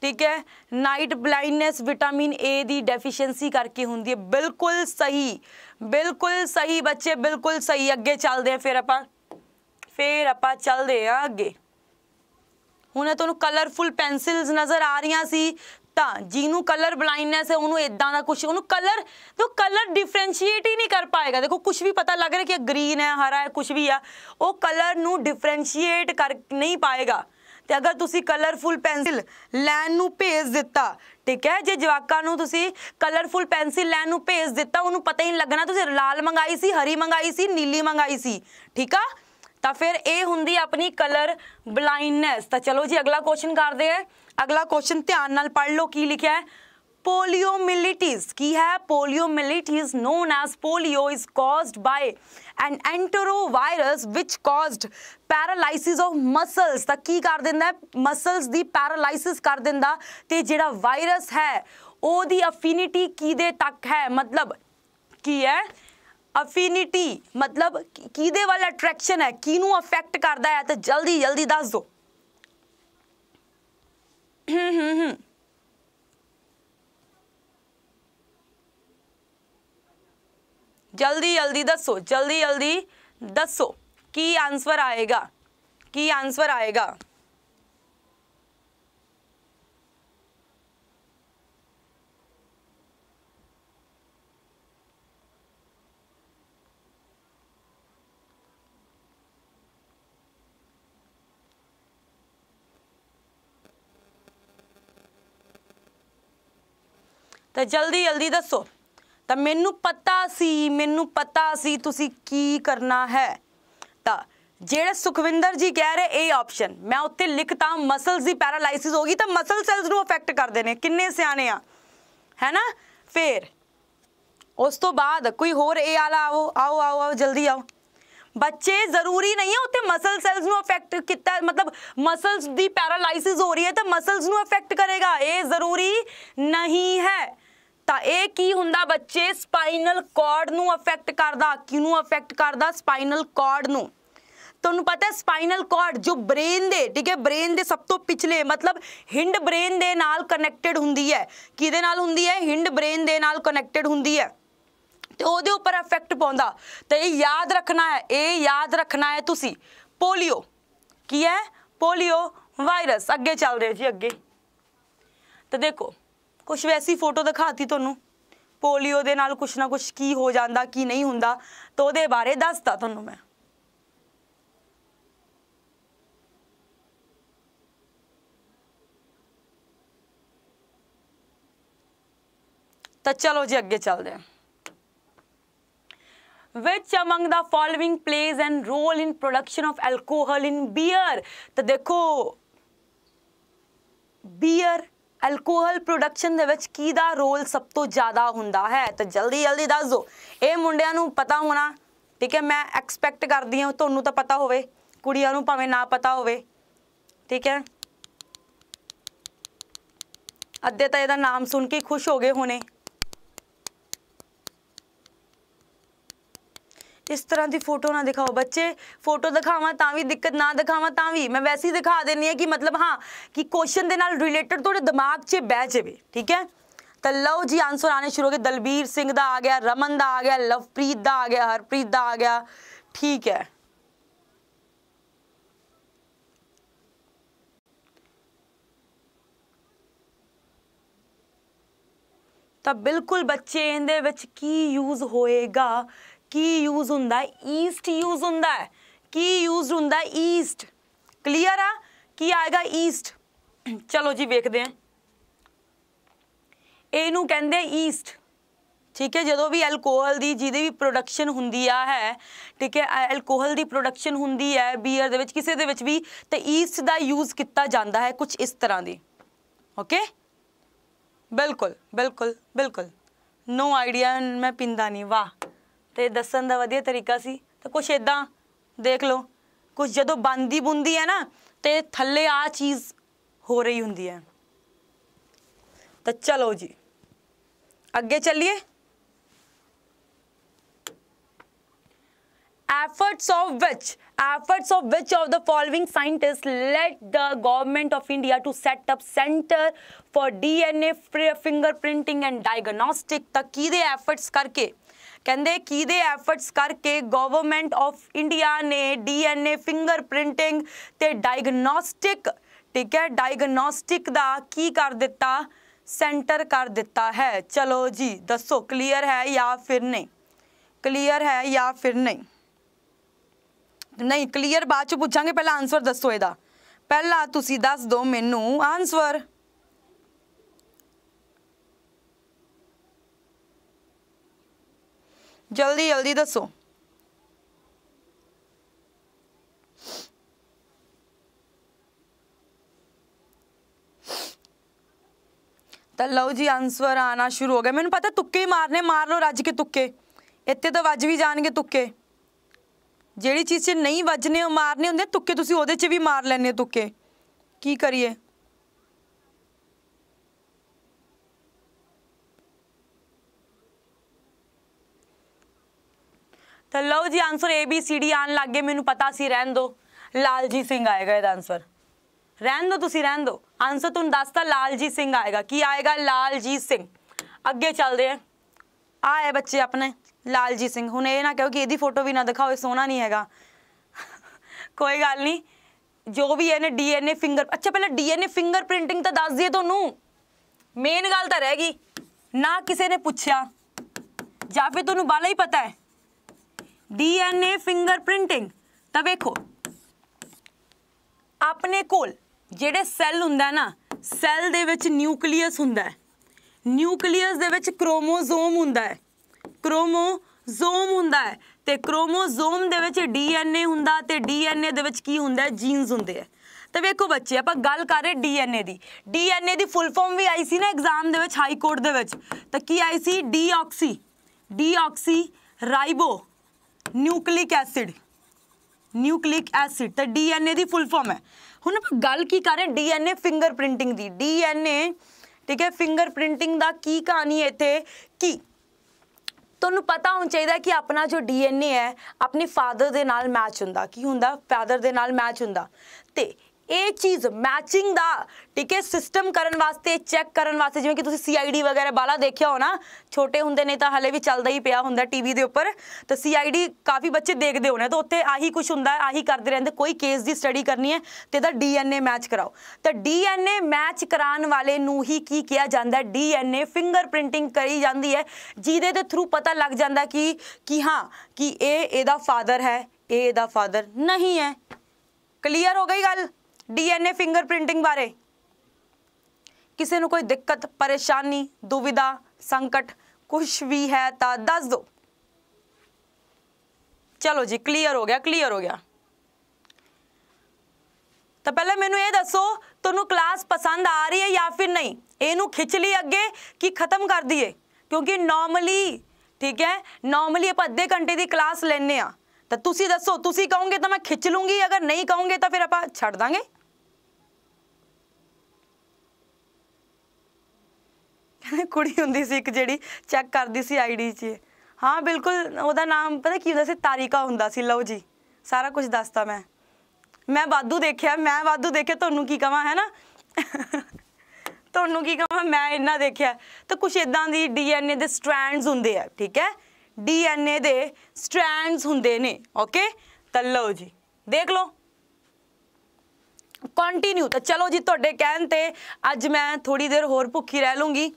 ਠੀਕ ਹੈ ਨਾਈਟ ਬਲਾਈਂਡਨੈਸ ਵਿਟਾਮਿਨ ਏ ਦੀ ਡੈਫੀਸ਼ੀਐਂਸੀ ਕਰਕੇ ਹੁੰਦੀ ਹੈ ਬਿਲਕੁਲ ਸਹੀ ਬਿਲਕੁਲ ਸਹੀ ਬੱਚੇ ਬਿਲਕੁਲ ਸਹੀ ਅੱਗੇ ਚੱਲਦੇ ਆ ਫਿਰ ਆਪਾਂ ਫਿਰ ਆਪਾਂ ਚੱਲਦੇ ਆ ਅੱਗੇ ਹੁਣ ਤੁਹਾਨੂੰ ਕਲਰਫੁਲ ਪੈਨਸਿਲਸ ਨਜ਼ਰ ਆ ਰਹੀਆਂ ਸੀ ਤਾਂ ਜਿਹਨੂੰ ਕਲਰ ਬਲਾਈਂਡਨੈਸ ਹੈ ਉਹਨੂੰ ਇਦਾਂ ਦਾ ਕੁਝ ਉਹਨੂੰ ਕਲਰ ਤੋਂ ਕਲਰ ਡਿਫਰੈਂਸ਼ੀਏਟ ਹੀ ਨਹੀਂ ਕਰ ਪਾਏਗਾ ਦੇਖੋ ਕੁਝ ਵੀ ਪਤਾ ਲੱਗ ਰਿਹਾ ਕਿ ਗ੍ਰੀਨ ਹੈ ਹਰਾ ਹੈ ਕੁਝ ਵੀ ਆ ਉਹ ਕਲਰ ਨੂੰ ਡਿਫਰੈਂਸ਼ੀਏਟ ਕਰ ਨਹੀਂ ਪਾਏਗਾ ਤੇ ਅਗਰ ਤੁਸੀਂ ਕਲਰਫੁਲ ਪੈਨਸਿਲ ਲੈਣ ਨੂੰ ਭੇਜ ਦਿੱਤਾ ਠੀਕ ਹੈ ਜੇ ਜਵਾਕਾਂ ਨੂੰ ਤੁਸੀਂ ਕਲਰਫੁਲ ਪੈਨਸਿਲ ਲੈਣ ਨੂੰ ਭੇਜ ਦਿੱਤਾ ਉਹਨੂੰ ਪਤਾ ਹੀ ਨਹੀਂ ਲੱਗਣਾ ਤੁਸੀਂ ਲਾਲ ਮੰਗਾਈ ਸੀ ਹਰੀ ਮੰਗਾਈ ਸੀ ਨੀਲੀ ਮੰਗਾਈ ਸੀ ਠੀਕ ਆ ਤਾਂ ਫਿਰ ਇਹ ਹੁੰਦੀ ਆਪਣੀ ਕਲਰ ਬਲਾਈਂਡਨੈਸ ਤਾਂ ਚਲੋ ਜੀ ਅਗਲਾ ਕੁਐਸਚਨ ਕਰਦੇ ਆ ਅਗਲਾ ਕੁਐਸਚਨ ਧਿਆਨ ਨਾਲ ਪੜ੍ਹ ਲਓ ਕੀ ਲਿਖਿਆ ਹੈ ਪੋਲੀਓਮਿਲਿਟਿਸ ਕੀ ਹੈ poliomyelitis known as polio is caused by an enterovirus which caused paralysis of muscles ਤਾਂ ਕੀ ਕਰ ਦਿੰਦਾ ਮਸਲਸ ਦੀ ਪੈਰਾਲਾਈਸਿਸ ਕਰ ਦਿੰਦਾ ਤੇ ਜਿਹੜਾ ਵਾਇਰਸ ਹੈ ਉਹਦੀ ਅਫਿਨਿਟੀ ਕਿਦੇ ਤੱਕ ਹੈ ਮਤਲਬ ਕੀ ਹੈ ਅਫਿਨਿਟੀ ਮਤਲਬ ਕਿਦੇ ਵੱਲ ਅਟਰੈਕਸ਼ਨ ਹੈ ਕਿਨੂੰ ਅਫੈਕਟ ਕਰਦਾ ਹੈ ਤਾਂ ਜਲਦੀ ਜਲਦੀ ਦੱਸ ਦਿਓ ਹੂੰ ਹੂੰ ਹੂੰ जल्दी जल्दी दसो जल्दी जल्दी दसो की आंसर आएगा की आंसर आएगा तो जल्दी जल्दी दसो ਤਾਂ ਮੈਨੂੰ ਪਤਾ ਸੀ ਮੈਨੂੰ ਪਤਾ ਸੀ ਤੁਸੀਂ ਕੀ ਕਰਨਾ ਹੈ ਤਾਂ ਜਿਹੜੇ ਸੁਖਵਿੰਦਰ ਜੀ ਕਹਿ ਰਹੇ ਇਹ ਆਪਸ਼ਨ ਮੈਂ ਉੱਤੇ ਲਿਖਤਾ ਮਸਲਸ ਦੀ ਪੈਰਾਲਾਈਸਿਸ ਹੋ ਗਈ ਤਾਂ ਮਸਲ ਸੈਲਸ ਨੂੰ ਅਫੈਕਟ ਕਰਦੇ ਨੇ ਕਿੰਨੇ ਸਿਆਣੇ ਆ ਹੈਨਾ ਫੇਰ ਉਸ ਤੋਂ ਬਾਅਦ ਕੋਈ ਹੋਰ ਇਹ ਆਲਾ ਆਓ ਆਓ ਆਓ ਆਓ ਜਲਦੀ ਆਓ ਬੱਚੇ ਜ਼ਰੂਰੀ ਨਹੀਂ ਹੈ ਉੱਤੇ ਮਸਲ ਸੈਲਸ ਨੂੰ ਅਫੈਕਟ ਕੀਤਾ ਮਤਲਬ ਮਸਲਸ ਦੀ ਪੈਰਾਲਾਈਸਿਸ ਹੋ ਰਹੀ ਹੈ ਤਾਂ ਮਸਲਸ ਨੂੰ ਅਫੈਕਟ ਕਰੇਗਾ ਇਹ ਜ਼ਰੂਰੀ ਨਹੀਂ ਹੈ ਤਾਂ ਇਹ ਕੀ ਹੁੰਦਾ ਬੱਚੇ ਸਪਾਈਨਲ ਕਾਰਡ ਨੂੰ ਅਫੈਕਟ ਕਰਦਾ ਕਿਹਨੂੰ ਅਫੈਕਟ ਕਰਦਾ ਸਪਾਈਨਲ ਕਾਰਡ ਨੂੰ ਤੁਹਾਨੂੰ ਪਤਾ ਸਪਾਈਨਲ ਕਾਰਡ ਜੋ ਬ੍ਰੇਨ ਦੇ ਠੀਕ ਹੈ ਬ੍ਰੇਨ ਦੇ ਸਭ ਤੋਂ ਪਿਛਲੇ ਮਤਲਬ ਹਿੰਡ ਬ੍ਰੇਨ ਦੇ ਨਾਲ ਕਨੈਕਟਡ ਹੁੰਦੀ ਹੈ ਕਿਹਦੇ ਨਾਲ ਹੁੰਦੀ ਹੈ ਹਿੰਡ ਬ੍ਰੇਨ ਦੇ ਨਾਲ ਕਨੈਕਟਡ ਹੁੰਦੀ ਹੈ ਤੇ ਉਹਦੇ ਉੱਪਰ ਅਫੈਕਟ ਪਾਉਂਦਾ ਤੇ ਇਹ ਯਾਦ ਰੱਖਣਾ ਹੈ ਇਹ ਯਾਦ ਰੱਖਣਾ ਹੈ ਤੁਸੀਂ ਪੋਲੀਓ ਕੀ ਹੈ ਪੋਲੀਓ ਵਾਇਰਸ ਅੱਗੇ ਚੱਲਦੇ ਜੀ ਅੱਗੇ ਤੇ ਦੇਖੋ ਕੁਝ ਵੈਸੀ ਫੋਟੋ ਦਿਖਾਤੀ ਤੁਹਾਨੂੰ ਪੋਲੀਓ ਦੇ ਨਾਲ ਕੁਛ ਨਾ ਕੁਛ ਕੀ ਹੋ ਜਾਂਦਾ ਕੀ ਨਹੀਂ ਹੁੰਦਾ ਤਾਂ ਉਹਦੇ ਬਾਰੇ ਦੱਸਦਾ ਤੁਹਾਨੂੰ ਮੈਂ ਤਾਂ ਚਲੋ ਜੀ ਅੱਗੇ ਚੱਲਦੇ ਹਾਂ which among the following plays an role in production of alcohol in beer ਤਾਂ ਦੇਖੋ beer ਅਲਕੋਹਲ ਪ੍ਰੋਡਕਸ਼ਨ ਦੇ ਵਿੱਚ ਕੀ ਦਾ ਰੋਲ ਸਭ ਤੋਂ ਜ਼ਿਆਦਾ ਹੁੰਦਾ ਹੈ ਤਾਂ ਜਲਦੀ ਜਲਦੀ ਦੱਸ ਦਿਓ ਇਹ ਮੁੰਡਿਆਂ ਨੂੰ ਪਤਾ ਹੋਣਾ ਠੀਕ ਹੈ ਮੈਂ ਐਕਸਪੈਕਟ ਕਰਦੀ ਹਾਂ ਤੁਹਾਨੂੰ ਤਾਂ ਪਤਾ ਹੋਵੇ ਕੁੜੀਆਂ ਨੂੰ ਭਾਵੇਂ ਨਾ ਪਤਾ ਹੋਵੇ ਠੀਕ ਹੈ ਅੱਧੇ ਤਾਂ ਇਹਦਾ ਨਾਮ ਸੁਣ ਕੇ ਖੁਸ਼ ਹੋ ਗਏ ਹੋਣੇ ਇਸ ਤਰ੍ਹਾਂ ਦੀ ਫੋਟੋ ਨਾ ਦਿਖਾਓ ਬੱਚੇ ਫੋਟੋ ਦਿਖਾਵਾਂ ਤਾਂ ਵੀ ਦਿੱਕਤ ਨਾ ਦਿਖਾਵਾਂ ਤਾਂ ਵੀ ਮੈਂ ਵੈਸੇ ਹੀ ਦਿਖਾ ਦਿੰਨੀ ਆ ਕਿ ਮਤਲਬ ਹਾਂ ਕਿ ਕੁਐਸਚਨ ਦੇ ਨਾਲ ਰਿਲੇਟਡ ਤੁਹਾਡੇ ਦਿਮਾਗ 'ਚ ਬਹਿ ਜਾਵੇ ਠੀਕ ਹੈ ਤਾਂ ਲਓ ਜੀ ਆਨਸਰ ਆਣੇ ਸ਼ੁਰੂ ਹੋ ਗਏ ਦਲਬੀਰ ਸਿੰਘ ਦਾ ਆ ਗਿਆ ਰਮਨ ਦਾ ਆ ਗਿਆ ਲਵਪ੍ਰੀਤ ਦਾ ਆ ਗਿਆ ਹਰਪ੍ਰੀਤ ਦਾ ਆ ਗਿਆ ਠੀਕ ਹੈ ਤਾਂ ਬਿਲਕੁਲ ਬੱਚੇ ਇਹਦੇ ਵਿੱਚ ਕੀ ਯੂਜ਼ ਹੋਏਗਾ ਕੀ ਯੂਜ਼ ਹੁੰਦਾ ਈਸਟ ਯੂਜ਼ ਹੁੰਦਾ ਹੈ ਕੀ ਯੂਜ਼ ਹੁੰਦਾ ਈਸਟ ਕਲੀਅਰ ਆ ਕੀ ਆਏਗਾ ਈਸਟ ਚਲੋ ਜੀ ਵੇਖਦੇ ਆ ਇਹਨੂੰ ਕਹਿੰਦੇ ਈਸਟ ਠੀਕ ਹੈ ਜਦੋਂ ਵੀ ਐਲਕੋਹਲ ਦੀ ਜਿਹਦੀ ਵੀ ਪ੍ਰੋਡਕਸ਼ਨ ਹੁੰਦੀ ਆ ਹੈ ਠੀਕ ਹੈ ਐਲਕੋਹਲ ਦੀ ਪ੍ਰੋਡਕਸ਼ਨ ਹੁੰਦੀ ਹੈ ਬੀਅਰ ਦੇ ਵਿੱਚ ਕਿਸੇ ਦੇ ਵਿੱਚ ਵੀ ਤੇ ਈਸਟ ਦਾ ਯੂਜ਼ ਕੀਤਾ ਜਾਂਦਾ ਹੈ ਕੁਝ ਇਸ ਤਰ੍ਹਾਂ ਦੀ ਓਕੇ ਬਿਲਕੁਲ ਬਿਲਕੁਲ ਬਿਲਕੁਲ ਨੋ ਆਈਡੀਆ ਮੈਂ ਪਿੰਦਾ ਨਹੀਂ ਵਾਹ ਤੇ ਦੱਸਣ ਦਾ ਵਧੀਆ ਤਰੀਕਾ ਸੀ ਤਾਂ ਕੁਝ ਇਦਾਂ ਦੇਖ ਲਓ ਕੁਝ ਜਦੋਂ ਬੰਦੀ ਬੁੰਦੀ ਹੈ ਨਾ ਤੇ ਥੱਲੇ ਆ ਚੀਜ਼ ਹੋ ਰਹੀ ਹੁੰਦੀ ਹੈ ਤਾਂ ਚਲੋ ਜੀ ਅੱਗੇ ਚੱਲੀਏ efforts of which efforts of which of the following scientists led the government of india to set up center for dna fingerprinting and diagnostic ਤਾਂ ਕਿਹਦੇ efforts karke ਕਹਿੰਦੇ ਕਿਹਦੇ ਐਫਰਟਸ ਕਰਕੇ ਗਵਰਨਮੈਂਟ ਆਫ ਇੰਡੀਆ ਨੇ ਡੀਐਨਏ ਫਿੰਗਰ ਪ੍ਰਿੰਟਿੰਗ ਤੇ ਡਾਇਗਨੋਸਟਿਕ ਠੀਕ ਹੈ ਡਾਇਗਨੋਸਟਿਕ ਦਾ ਕੀ ਕਰ ਦਿੱਤਾ ਸੈਂਟਰ ਕਰ ਦਿੱਤਾ ਹੈ ਚਲੋ ਜੀ ਦੱਸੋ ਕਲੀਅਰ ਹੈ ਜਾਂ ਫਿਰ ਨਹੀਂ ਕਲੀਅਰ ਹੈ ਜਾਂ ਫਿਰ ਨਹੀਂ ਨਹੀਂ ਕਲੀਅਰ ਬਾਅਦ ਚ ਪੁੱਛਾਂਗੇ ਪਹਿਲਾਂ ਆਨਸਰ ਦੱਸੋ ਇਹਦਾ ਪਹਿਲਾਂ ਤੁਸੀਂ ਦੱਸ ਦਿਓ ਮੈਨੂੰ ਆਨਸਰ ਜਲਦੀ ਜਲਦੀ ਦੱਸੋ ਤਾਂ ਲਓ ਜੀ ਆਨਸਰ ਆਣਾ ਸ਼ੁਰੂ ਹੋ ਗਿਆ ਮੈਨੂੰ ਪਤਾ ਤੁੱਕੇ ਹੀ ਮਾਰਨੇ ਮਾਰ ਲਓ ਰੱਜ ਕੇ ਤੁੱਕੇ ਇੱਥੇ ਤਾਂ ਵੱਜ ਵੀ ਜਾਣਗੇ ਤੁੱਕੇ ਜਿਹੜੀ ਚੀਜ਼ 'ਚ ਨਹੀਂ ਵੱਜਨੇ ਉਹ ਮਾਰਨੇ ਹੁੰਦੇ ਤੁੱਕੇ ਤੁਸੀਂ ਉਹਦੇ 'ਚ ਵੀ ਮਾਰ ਲੈਣੇ ਤੁੱਕੇ ਕੀ ਕਰੀਏ ਲਓ ਜੀ answer A B C D ਆਣ ਲੱਗ ਗਏ ਮੈਨੂੰ ਪਤਾ ਸੀ ਰਹਿਣ ਦੋ ਲਾਲਜੀ ਸਿੰਘ ਆਏਗਾ ਇਹਦਾ ਆਨਸਰ ਰਹਿਣ ਦੋ ਤੁਸੀਂ ਰਹਿਣ ਦੋ ਆਨਸਰ ਤੁਹਾਨੂੰ ਦੱਸਤਾ ਲਾਲਜੀ ਸਿੰਘ ਆਏਗਾ ਕੀ ਆਏਗਾ ਲਾਲਜੀਤ ਸਿੰਘ ਅੱਗੇ ਚੱਲਦੇ ਆ ਆ ਹੈ ਬੱਚੇ ਆਪਣੇ ਲਾਲਜੀਤ ਸਿੰਘ ਹੁਣ ਇਹ ਨਾ ਕਹੋ ਕਿ ਇਹਦੀ ਫੋਟੋ ਵੀ ਨਾ ਦਿਖਾਓ ਇਹ ਸੋਹਣਾ ਨਹੀਂ ਹੈਗਾ ਕੋਈ ਗੱਲ ਨਹੀਂ ਜੋ ਵੀ ਇਹਨੇ ਡੀਐਨਏ ਫਿੰਗਰ ਅੱਛਾ ਪਹਿਲਾਂ ਡੀਐਨਏ ਫਿੰਗਰ ਪ੍ਰਿੰਟਿੰਗ ਤਾਂ ਦੱਸ ਦਈਏ ਤੁਹਾਨੂੰ ਮੇਨ ਗੱਲ ਤਾਂ ਰਹਿ ਗਈ ਨਾ ਕਿਸੇ ਨੇ ਪੁੱਛਿਆ ਜਾਂ ਫਿਰ ਤੁਹਾਨੂੰ ਬਾਲਾ ਹੀ ਪਤਾ ਹੈ ਡੀਐਨਏ ਫਿੰਗਰਪ੍ਰਿੰਟਿੰਗ ਤਾਂ ਵੇਖੋ ਆਪਣੇ ਕੋਲ ਜਿਹੜੇ ਸੈੱਲ ਹੁੰਦਾ ਨਾ ਸੈੱਲ ਦੇ ਵਿੱਚ ਨਿਊਕਲੀਅਸ ਹੁੰਦਾ ਹੈ ਨਿਊਕਲੀਅਸ ਦੇ ਵਿੱਚ ਕ੍ਰੋਮੋਸੋਮ ਹੁੰਦਾ ਹੈ ਕ੍ਰੋਮੋਸੋਮ ਹੁੰਦਾ ਹੈ ਤੇ ਕ੍ਰੋਮੋਸੋਮ ਦੇ ਵਿੱਚ ਡੀਐਨਏ ਹੁੰਦਾ ਤੇ ਡੀਐਨਏ ਦੇ ਵਿੱਚ ਕੀ ਹੁੰਦਾ ਜੀਨਸ ਹੁੰਦੇ ਆ ਤਾਂ ਵੇਖੋ ਬੱਚੇ ਆਪਾਂ ਗੱਲ ਕਰ ਰਹੇ ਡੀਐਨਏ ਦੀ ਡੀਐਨਏ ਦੀ ਫੁੱਲ ਫਾਰਮ ਵੀ ਆਈ ਸੀ ਨਾ ਐਗਜ਼ਾਮ ਦੇ ਵਿੱਚ ਹਾਈ ਕੋਰਟ ਦੇ ਵਿੱਚ ਤਾਂ ਕੀ ਆਈ ਸੀ deoxy deoxyribo nucleic acid nucleic acid ਤਾਂ ਡੀਐਨਏ ਦੀ ਫੁੱਲ ਫਾਰਮ ਹੈ ਹੁਣ ਆਪਾਂ ਗੱਲ ਕੀ ਕਰ ਰਹੇ ਡੀਐਨਏ ਫਿੰਗਰਪ੍ਰਿੰਟਿੰਗ ਦੀ ਡੀਐਨਏ ਠੀਕ ਹੈ ਫਿੰਗਰਪ੍ਰਿੰਟਿੰਗ ਦਾ ਕੀ ਕਹਾਣੀ ਹੈ ਇੱਥੇ ਕੀ ਤੁਹਾਨੂੰ ਪਤਾ ਹੋਣਾ ਚਾਹੀਦਾ ਕਿ ਆਪਣਾ ਜੋ ਡੀਐਨਏ ਹੈ ਆਪਣੇ ਫਾਦਰ ਦੇ ਨਾਲ ਮੈਚ ਹੁੰਦਾ ਕੀ ਹੁੰਦਾ ਫਾਦਰ ਦੇ ਨਾਲ ਮੈਚ ਹੁੰਦਾ ਤੇ ਇਹ ਚੀਜ਼ ਮੈਚਿੰਗ ਦਾ ਠੀਕ ਹੈ ਸਿਸਟਮ ਕਰਨ ਵਾਸਤੇ ਚੈੱਕ ਕਰਨ ਵਾਸਤੇ ਜਿਵੇਂ ਕਿ ਤੁਸੀਂ ਸੀਆਈਡੀ ਵਗੈਰਾ ਬਾਲਾ ਦੇਖਿਆ ਹੋਣਾ ਛੋਟੇ ਹੁੰਦੇ ਨੇ ਤਾਂ ਹਲੇ ਵੀ ਚੱਲਦਾ ਹੀ ਪਿਆ ਹੁੰਦਾ ਟੀਵੀ ਦੇ ਉੱਪਰ ਤਾਂ ਸੀਆਈਡੀ ਕਾਫੀ ਬੱਚੇ ਦੇਖਦੇ ਹੋਣੇ ਤਾਂ ਉੱਥੇ ਆਹੀ ਕੁਝ ਹੁੰਦਾ ਹੈ ਆਹੀ ਕਰਦੇ ਰਹਿੰਦੇ ਕੋਈ ਕੇਸ ਦੀ ਸਟੱਡੀ ਕਰਨੀ ਹੈ ਤੇ ਦਾ ਡੀਐਨਏ ਮੈਚ ਕਰਾਓ ਤਾਂ ਡੀਐਨਏ ਮੈਚ ਕਰਾਉਣ ਵਾਲੇ ਨੂੰ ਹੀ ਕੀ ਕਿਹਾ ਜਾਂਦਾ ਡੀਐਨਏ ਫਿੰਗਰਪ੍ਰਿੰਟਿੰਗ ਕਰੀ ਜਾਂਦੀ ਹੈ ਜਿਹਦੇ ਦੇ ਥਰੂ ਪਤਾ ਲੱਗ ਜਾਂਦਾ ਕਿ ਕਿ ਹਾਂ ਕਿ ਇਹ ਇਹਦਾ ਫਾਦਰ ਹੈ ਇਹ ਇਹਦਾ ਫਾਦਰ ਨਹੀਂ ਹੈ ਕਲੀਅਰ ਹੋ ਗਈ ਗੱਲ ਡੀਐਨਏ ਫਿੰਗਰਪ੍ਰਿੰਟਿੰਗ ਬਾਰੇ ਕਿਸੇ ਨੂੰ ਕੋਈ ਦਿੱਕਤ ਪਰੇਸ਼ਾਨੀ ਦੁਵਿਧਾ ਸੰਕਟ ਕੁਝ ਵੀ ਹੈ ਤਾਂ ਦੱਸ ਦਿਓ ਚਲੋ ਜੀ ਕਲੀਅਰ ਹੋ ਗਿਆ ਕਲੀਅਰ ਹੋ ਗਿਆ ਤਾਂ ਪਹਿਲਾਂ ਮੈਨੂੰ ਇਹ ਦੱਸੋ ਤੁਹਾਨੂੰ ਕਲਾਸ ਪਸੰਦ ਆ ਰਹੀ ਹੈ ਜਾਂ ਫਿਰ ਨਹੀਂ ਇਹਨੂੰ ਖਿੱਚ ਲਈ ਅੱਗੇ ਕਿ ਖਤਮ ਕਰ ਦਈਏ ਕਿਉਂਕਿ ਨਾਰਮਲੀ ਠੀਕ ਹੈ ਨਾਰਮਲੀ ਆਪਾਂ ਅੱਧੇ ਘੰਟੇ ਦੀ ਕਲਾਸ ਲੈਣੇ ਆ ਤਾਂ ਤੁਸੀਂ ਦੱਸੋ ਤੁਸੀਂ ਕਹੋਗੇ ਤਾਂ ਮੈਂ ਖਿੱਚ ਲੂੰਗੀ ਅਗਰ ਨਹੀਂ ਕਹੋਗੇ ਤਾਂ ਫਿਰ ਆਪਾਂ ਛੱਡ ਦਾਂਗੇ ਕੁੜੀ ਹੁੰਦੀ ਸੀ ਇੱਕ ਜਿਹੜੀ ਚੈੱਕ ਕਰਦੀ ਸੀ ਆਈਡੀ 'ਚ ਹਾਂ ਬਿਲਕੁਲ ਉਹਦਾ ਨਾਮ ਪਤਾ ਕੀ ਹੁੰਦਾ ਸੀ ਤਾਰਿਕਾ ਹੁੰਦਾ ਸੀ ਲਓ ਜੀ ਸਾਰਾ ਕੁਝ ਦੱਸਤਾ ਮੈਂ ਮੈਂ ਬਾਦੂ ਦੇਖਿਆ ਮੈਂ ਬਾਦੂ ਦੇਖਿਆ ਤੁਹਾਨੂੰ ਕੀ ਕਹਾਂ ਹੈ ਨਾ ਤੁਹਾਨੂੰ ਕੀ ਕਹਾਂ ਮੈਂ ਇੰਨਾ ਦੇਖਿਆ ਤਾਂ ਕੁਝ ਇਦਾਂ ਦੀ ਡੀਐਨਏ ਦੇ ਸਟ੍ਰੈਂਡਸ ਹੁੰਦੇ ਆ ਠੀਕ ਹੈ ਡੀਐਨਏ ਦੇ ਸਟ੍ਰੈਂਡਸ ਹੁੰਦੇ ਨੇ ਓਕੇ ਤਾਂ ਲਓ ਜੀ ਦੇਖ ਲਓ ਕੰਟੀਨਿਊ ਤਾਂ ਚਲੋ ਜੀ ਤੁਹਾਡੇ ਕਹਿਣ ਤੇ ਅੱਜ ਮੈਂ ਥੋੜੀ ਦੇਰ ਹੋਰ ਭੁੱਖੀ ਰਹਿ ਲੂੰਗੀ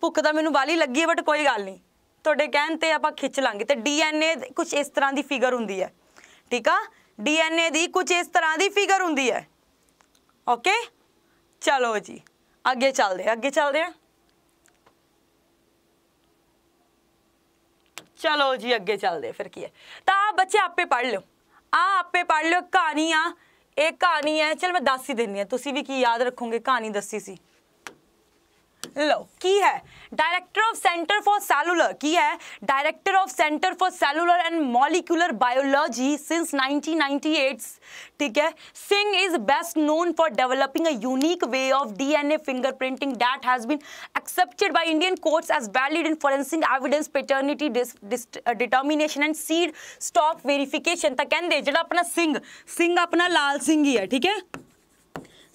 ਭੁੱਖ ਤਾਂ ਮੈਨੂੰ ਬਾਲੀ ਲੱਗੀ ਹੈ ਬਟ ਕੋਈ ਗੱਲ ਨਹੀਂ ਤੁਹਾਡੇ ਕਹਿਣ ਤੇ ਆਪਾਂ ਖਿੱਚ ਲਾਂਗੇ ਤੇ ਡੀਐਨਏ ਕੁਝ ਇਸ ਤਰ੍ਹਾਂ ਦੀ ਫਿਗਰ ਹੁੰਦੀ ਹੈ ਠੀਕ ਆ ਡੀਐਨਏ ਦੀ ਕੁਝ ਇਸ ਤਰ੍ਹਾਂ ਦੀ ਫਿਗਰ ਹੁੰਦੀ ਹੈ ਓਕੇ ਚਲੋ ਜੀ ਅੱਗੇ ਚੱਲਦੇ ਅੱਗੇ ਚੱਲਦੇ ਆ ਚਲੋ ਜੀ ਅੱਗੇ ਚੱਲਦੇ ਫਿਰ ਕੀ ਹੈ ਤਾਂ ਬੱਚੇ ਆਪੇ ਪੜ ਲਿਓ ਆ ਆਪੇ ਪੜ ਲਿਓ ਕਹਾਣੀਆਂ ਇਹ ਕਹਾਣੀ ਹੈ ਚਲ ਮੈਂ ਦੱਸ ਹੀ ਦਿੰਨੀ ਆ ਤੁਸੀਂ ਵੀ ਕੀ ਯਾਦ ਰੱਖੋਗੇ ਕਹਾਣੀ ਦੱਸੀ ਸੀ लो की है director of centre for cellular की है director of centre for cellular and molecular biology since 1998 ठीक है Singh is best known for developing a unique way of DNA fingerprinting that has been accepted by Indian courts as valid in forensic evidence paternity determination and seed stock verification तक कहते जो अपना सिंह सिंह अपना लाल सिंह ही है ठीक है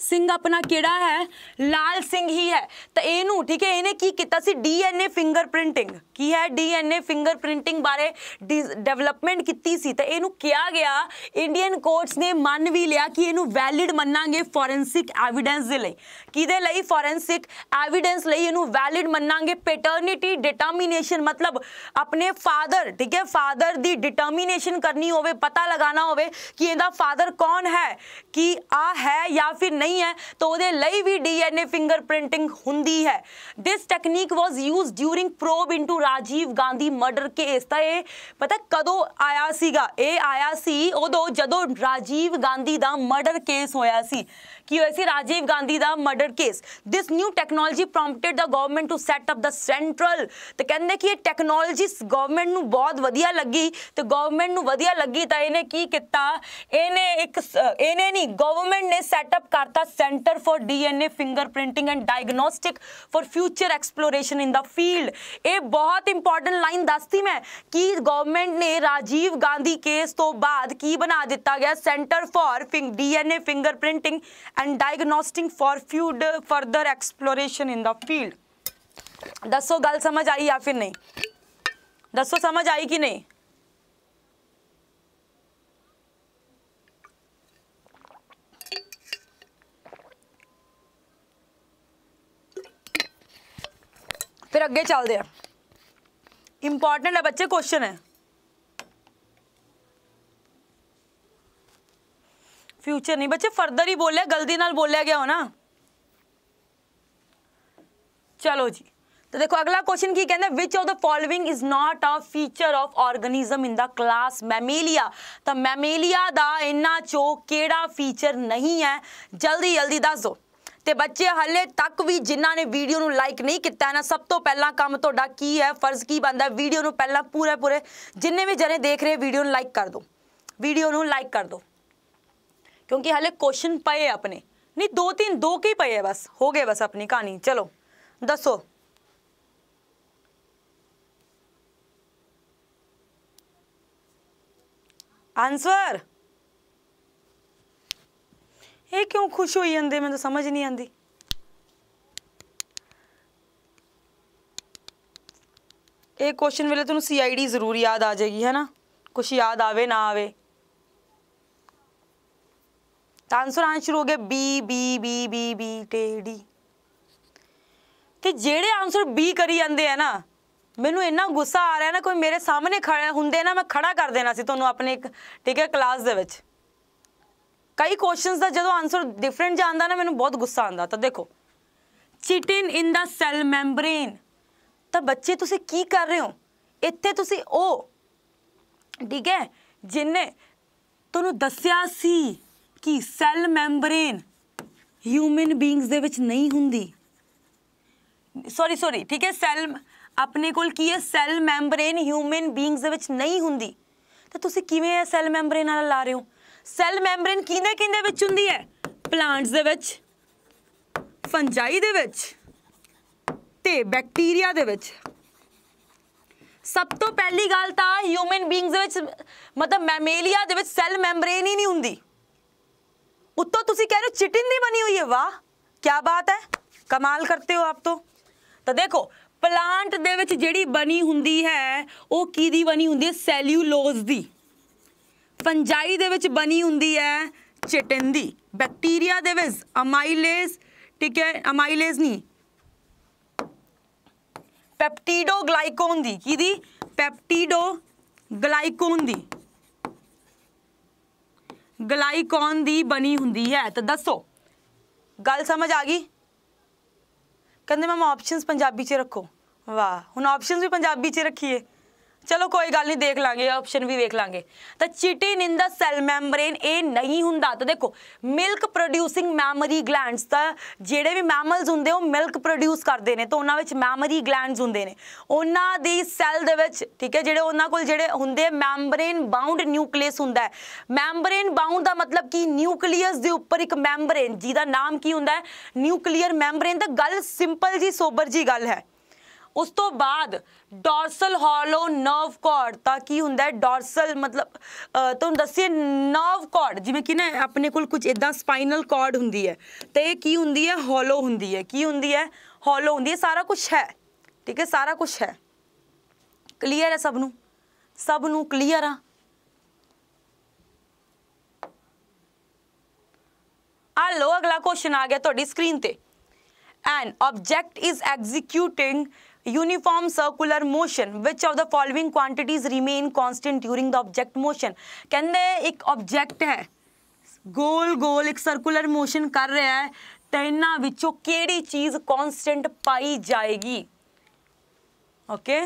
ਸਿੰਘ ਆਪਣਾ ਕਿਹੜਾ ਹੈ ਲਾਲ ਸਿੰਘ ਹੀ ਹੈ ਤਾਂ ਇਹਨੂੰ ਠੀਕ ਹੈ ਇਹਨੇ ਕੀ ਕੀਤਾ ਸੀ ਡੀਐਨਏ ਫਿੰਗਰਪ੍ਰਿੰਟਿੰਗ ਕੀ ਹੈ ਡੀਐਨਏ ਫਿੰਗਰਪ੍ਰਿੰਟਿੰਗ ਬਾਰੇ ਡਿਵੈਲਪਮੈਂਟ ਕੀਤੀ ਸੀ ਤਾਂ ਇਹਨੂੰ ਕਿਹਾ ਗਿਆ ਇੰਡੀਅਨ ਕੋਰਟਸ ਨੇ ਮੰਨ ਵੀ ਲਿਆ ਕਿ ਇਹਨੂੰ ਵੈਲਿਡ ਮੰਨਾਂਗੇ ਫੋਰੈਂਸਿਕ ਐਵੀਡੈਂਸ ਦੇ ਲਈ ਕਿਹਦੇ ਲਈ ਫੋਰੈਂਸਿਕ ਐਵੀਡੈਂਸ ਲਈ ਇਹਨੂੰ ਵੈਲਿਡ ਮੰਨਾਂਗੇ ਪੈਟਰਨਿਟੀ ਡਿਟਰਮੀਨੇਸ਼ਨ ਮਤਲਬ ਆਪਣੇ ਫਾਦਰ ਠੀਕ ਹੈ ਫਾਦਰ ਦੀ ਡਿਟਰਮੀਨੇਸ਼ਨ ਕਰਨੀ ਹੋਵੇ ਪਤਾ ਲਗਾਣਾ ਹੋਵੇ ਕਿ ਇਹਦਾ ਫਾਦਰ ਕੌਣ ਹੈ ਕਿ ਆ ਹੈ ਜਾਂ ਫਿਰ ਨਹੀਂ ਨਹੀਂ ਹੈ ਤਾਂ ਉਹਦੇ ਲਈ ਵੀ ਡੀਐਨਏ ਫਿੰਗਰ ਪ੍ਰਿੰਟਿੰਗ ਹੁੰਦੀ ਹੈ this technique was used during probe into Rajiv Gandhi murder case ਤਾਂ ਇਹ ਪਤਾ ਕਦੋਂ ਆਇਆ ਸੀਗਾ ਇਹ ਆਇਆ ਸੀ ਉਦੋਂ ਜਦੋਂ ਰਾਜੀਵ ਗਾਂਧੀ ਦਾ ਮਰਡਰ ਕੇਸ ਹੋਇਆ ਸੀ ਸੀ ਰਾਜੀਵ ਗਾਂਧੀ ਦਾ murder case This new technology prompted the government to set up the central. ਤੇ ਕਹਿੰਦੇ ਕਿ ਇਹ ਟੈਕਨੋਲੋਜੀ ਗਵਰਨਮੈਂਟ ਨੂੰ ਬਹੁਤ ਵਧੀਆ ਲੱਗੀ ਤੇ ਗਵਰਨਮੈਂਟ ਨੂੰ ਵਧੀਆ ਲੱਗੀ ਤਾਂ ਇਹਨੇ ਕੀ ਕੀਤਾ ਇਹਨੇ ਇੱਕ ਇਹਨੇ ਨਹੀਂ ਗਵਰਨਮੈਂਟ ਨੇ ਸੈਟ ਅਪ ਕਰਤਾ centre for DNA fingerprinting and diagnostic for future exploration in the field ਇਹ ਬਹੁਤ ਇੰਪੋਰਟੈਂਟ ਲਾਈਨ ਦੱਸਦੀ ਮੈਂ ਕਿ ਗਵਰਨਮੈਂਟ ਨੇ ਰਾਜੀਵ ਗਾਂਧੀ ਕੇਸ ਤੋਂ ਬਾਅਦ ਕੀ ਬਣਾ ਦਿੱਤਾ ਗਿਆ centre for DNA fingerprinting and diagnosing for further exploration in the field. दसो गल समझ आई या फिर नहीं दसो समझ आई कि नहीं फिर अगे चलते हैं इंपॉर्टेंट है बच्चे क्वेश्चन है ਫਿਊਚਰ ਨਹੀਂ ਬੱਚੇ ਫਰਦਰ ਹੀ ਬੋਲਿਆ ਗਲਤੀ ਨਾਲ ਬੋਲਿਆ ਗਿਆ ਹੋਣਾ ਚਲੋ ਜੀ ਤਾਂ ਦੇਖੋ ਅਗਲਾ ਕੁਐਸਚਨ ਕੀ ਕਹਿੰਦਾ which of the following is not a feature of organism in the class mammalia ਤਾਂ ਮੈਮੇਲੀਆ ਦਾ ਇੰਨਾ ਚੋ ਕਿਹੜਾ ਫੀਚਰ ਨਹੀਂ ਹੈ ਜਲਦੀ ਜਲਦੀ ਦੱਸ ਦਿਓ ਤੇ ਬੱਚੇ ਹੱਲੇ ਤੱਕ ਵੀ ਜਿਨ੍ਹਾਂ ਨੇ ਵੀਡੀਓ ਨੂੰ ਲਾਈਕ ਨਹੀਂ ਕੀਤਾ ਨਾ ਸਭ ਤੋਂ ਪਹਿਲਾਂ ਕੰਮ ਤੁਹਾਡਾ ਕੀ ਹੈ ਫਰਜ਼ ਕੀ ਬੰਦਾ ਵੀਡੀਓ ਨੂੰ ਪਹਿਲਾਂ ਪੂਰੇ ਪੂਰੇ ਜਿੰਨੇ ਵੀ ਜਣੇ ਦੇਖ ਰਹੇ ਵੀਡੀਓ ਨੂੰ ਲਾਈਕ ਕਰ ਦਿਓ ਵੀਡੀਓ ਨੂੰ ਲਾਈਕ ਕਰ ਦਿਓ क्योंकि हाले क्वेश्चन पे अपने नहीं दो तीन दो के पाए है बस हो गए बस अपनी कहानी चलो दसो आंसर ये क्यों खुश हो जाते मैं तो समझ नहीं आती ये क्वेश्चन वेले तेन सी आई डी जरूर याद आ जाएगी है ना कुछ याद आवे ना आवे ਤਾਂ ਆਨਸਰ ਸ਼ੁਰੂ ਹੋ ਗਿਆ B B B B B ਟੇਡੀ ਤੇ ਜਿਹੜੇ ਆਨਸਰ ਬੀ ਕਰੀ ਜਾਂਦੇ ਆ ਨਾ ਮੈਨੂੰ ਇੰਨਾ ਗੁੱਸਾ ਆ ਰਿਹਾ ਨਾ ਕੋਈ ਮੇਰੇ ਸਾਹਮਣੇ ਖੜਾ ਹੁੰਦੇ ਨਾ ਮੈਂ ਖੜਾ ਕਰ ਦੇਣਾ ਸੀ ਤੁਹਾਨੂੰ ਆਪਣੇ ਇੱਕ ਠੀਕ ਹੈ ਕਲਾਸ ਦੇ ਵਿੱਚ ਕਈ ਕੁਐਸਚਨਸ ਦਾ ਜਦੋਂ ਆਨਸਰ ਡਿਫਰੈਂਟ ਜਾਂਦਾ ਨਾ ਮੈਨੂੰ ਬਹੁਤ ਗੁੱਸਾ ਆਉਂਦਾ ਤਾਂ ਦੇਖੋ ਚਿਟਿਨ ਇਨ ਦਾ ਸੈਲ ਮੈਂਬਰੇਨ ਤਾਂ ਬੱਚੇ ਤੁਸੀਂ ਕੀ ਕਰ ਰਹੇ ਹੋ ਇੱਥੇ ਤੁਸੀਂ ਉਹ ਠੀਕ ਹੈ ਜਿੰਨੇ ਤੁਹਾਨੂੰ ਦੱਸਿਆ ਸੀ ਕਿ ਸੈਲ ਮੈਂਬਰੇਨ ਹਿਊਮਨ ਬੀਇੰਗਸ ਦੇ ਵਿੱਚ ਨਹੀਂ ਹੁੰਦੀ ਸੌਰੀ ਸੌਰੀ ਠੀਕ ਹੈ ਸੈਲ ਆਪਣੇ ਕੋਲ ਕੀ ਹੈ ਸੈਲ ਮੈਂਬਰੇਨ ਹਿਊਮਨ ਬੀਇੰਗਸ ਦੇ ਵਿੱਚ ਨਹੀਂ ਹੁੰਦੀ ਤਾਂ ਤੁਸੀਂ ਕਿਵੇਂ ਇਹ ਸੈਲ ਮੈਂਬਰੇਨ ਨਾਲ ਲਾ ਰਹੇ ਹੋ ਸੈਲ ਮੈਂਬਰੇਨ ਕਿਹਦੇ ਕਿਹਦੇ ਵਿੱਚ ਹੁੰਦੀ ਹੈ ਪਲਾਂਟਸ ਦੇ ਵਿੱਚ ਫੰਜਾਈ ਦੇ ਵਿੱਚ ਤੇ ਬੈਕਟੀਰੀਆ ਦੇ ਵਿੱਚ ਸਭ ਤੋਂ ਪਹਿਲੀ ਗੱਲ ਤਾਂ ਹਿਊਮਨ ਬੀਇੰਗਸ ਦੇ ਵਿੱਚ ਮਤਲਬ ਮੈਮੇਲੀਆ ਦੇ ਵਿੱਚ ਸੈਲ ਮੈਂਬਰੇਨ ਹੀ ਨਹੀਂ ਹੁੰਦੀ ਉੱਤੋਂ ਤੁਸੀਂ ਕਹਿ ਰਹੇ ਹੋ ਦੀ ਬਣੀ ਹੋਈ ਹੈ ਵਾਹ ਕੀ ਬਾਤ ਹੈ ਕਮਾਲ ਕਰਤੇ ਹੋ ਆਪ ਤੋਂ ਤਾਂ ਦੇਖੋ ਪਲਾਂਟ ਦੇ ਵਿੱਚ ਜਿਹੜੀ ਬਣੀ ਹੁੰਦੀ ਹੈ ਉਹ ਕੀ ਦੀ ਬਣੀ ਹੁੰਦੀ ਹੈ ਸੈਲੂਲੋਸ ਦੀ ਫੰਜਾਈ ਦੇ ਵਿੱਚ ਬਣੀ ਹੁੰਦੀ ਹੈ ਚਿਟਿਨ ਦੀ ਬੈਕਟੀਰੀਆ ਦੇ ਵਿੱਚ ਅਮਾਈਲੇਜ਼ ਠੀਕ ਹੈ ਅਮਾਈਲੇਜ਼ ਨਹੀਂ ਪੈਪਟੀਡੋ ਗਲਾਈਕੋਨ ਦੀ ਕੀ ਦੀ ਪੈਪਟੀਡੋ ਗਲਾਈਕੋਨ ਦੀ ਗਲਾਈਕੋਨ ਦੀ ਬਣੀ ਹੁੰਦੀ ਹੈ ਤਾਂ ਦੱਸੋ ਗੱਲ ਸਮਝ ਆ ਗਈ ਕਹਿੰਦੇ ਮੈਮ ਆਪਸ਼ਨਸ ਪੰਜਾਬੀ 'ਚ ਰੱਖੋ ਵਾਹ ਹੁਣ ਆਪਸ਼ਨਸ ਵੀ ਪੰਜਾਬੀ 'ਚ ਰੱਖੀਏ ਚਲੋ ਕੋਈ ਗੱਲ ਨਹੀਂ ਦੇਖ ਲਾਂਗੇ ਆਪਸ਼ਨ ਵੀ ਵੇਖ ਲਾਂਗੇ ਤਾਂ ਚਿਟਿਨ ਇਨ ਦਾ ਸੈਲ ਮੈਂਬਰੇਨ ਇਹ ਨਹੀਂ ਹੁੰਦਾ ਤਾਂ ਦੇਖੋ ਮਿਲਕ ਪ੍ਰੋਡਿਊਸਿੰਗ ਮੈਮਰੀ ਗਲੈਂਡਸ ਤਾਂ ਜਿਹੜੇ ਵੀ ਮੈਮਲਸ ਹੁੰਦੇ ਉਹ ਮਿਲਕ ਪ੍ਰੋਡਿਊਸ ਕਰਦੇ ਨੇ ਤਾਂ ਉਹਨਾਂ ਵਿੱਚ ਮੈਮਰੀ ਗਲੈਂਡਸ ਹੁੰਦੇ ਨੇ ਉਹਨਾਂ ਦੀ ਸੈਲ ਦੇ ਵਿੱਚ ਠੀਕ ਹੈ ਜਿਹੜੇ ਉਹਨਾਂ ਕੋਲ ਜਿਹੜੇ ਹੁੰਦੇ ਮੈਂਬਰੇਨ ਬਾਉਂਡ ਨਿਊਕਲੀਅਸ ਹੁੰਦਾ ਹੈ ਮੈਂਬਰੇਨ ਬਾਉਂਡ ਦਾ ਮਤਲਬ ਕੀ ਨਿਊਕਲੀਅਸ ਦੇ ਉੱਪਰ ਇੱਕ ਮੈਂਬਰੇਨ ਜਿਹਦਾ ਨਾਮ ਕੀ ਹੁੰਦਾ ਹੈ ਨਿਊਕਲੀਅਰ ਮੈਂਬਰੇਨ ਤਾਂ ਗੱਲ ਸਿੰਪਲ ਜੀ ਸੋਬਰ ਜੀ ਗੱਲ ਹੈ उस तो बाद डॉर्सल हॉलो नर्व कॉड का की होंगे डॉर्सल मतलब तुम दसिए नर्व कॉड जिमें कि ना अपने को कुछ इदा स्पाइनल कॉड होंगी तो यह की होंगी है हॉलो होंगी की होंगी है हॉलो होंगी सारा कुछ है ठीक है सारा कुछ है क्लीयर है सबनों सबनों क्लीयर आ लो अगला क्वेश्चन आ गया थोड़ी तो स्क्रीन पर an object is executing uniform circular motion which of the following quantities remain constant during the object motion ਕਹਿੰਦੇ ਇੱਕ ਆਬਜੈਕਟ ਹੈ ਗੋਲ ਗੋਲ ਇੱਕ ਸਰਕੂਲਰ ਮੋਸ਼ਨ ਕਰ ਰਿਹਾ ਹੈ ਤਾਂ ਇਹਨਾਂ ਵਿੱਚੋਂ ਕਿਹੜੀ ਚੀਜ਼ ਕਨਸਟੈਂਟ ਪਾਈ ਜਾਏਗੀ ਓਕੇ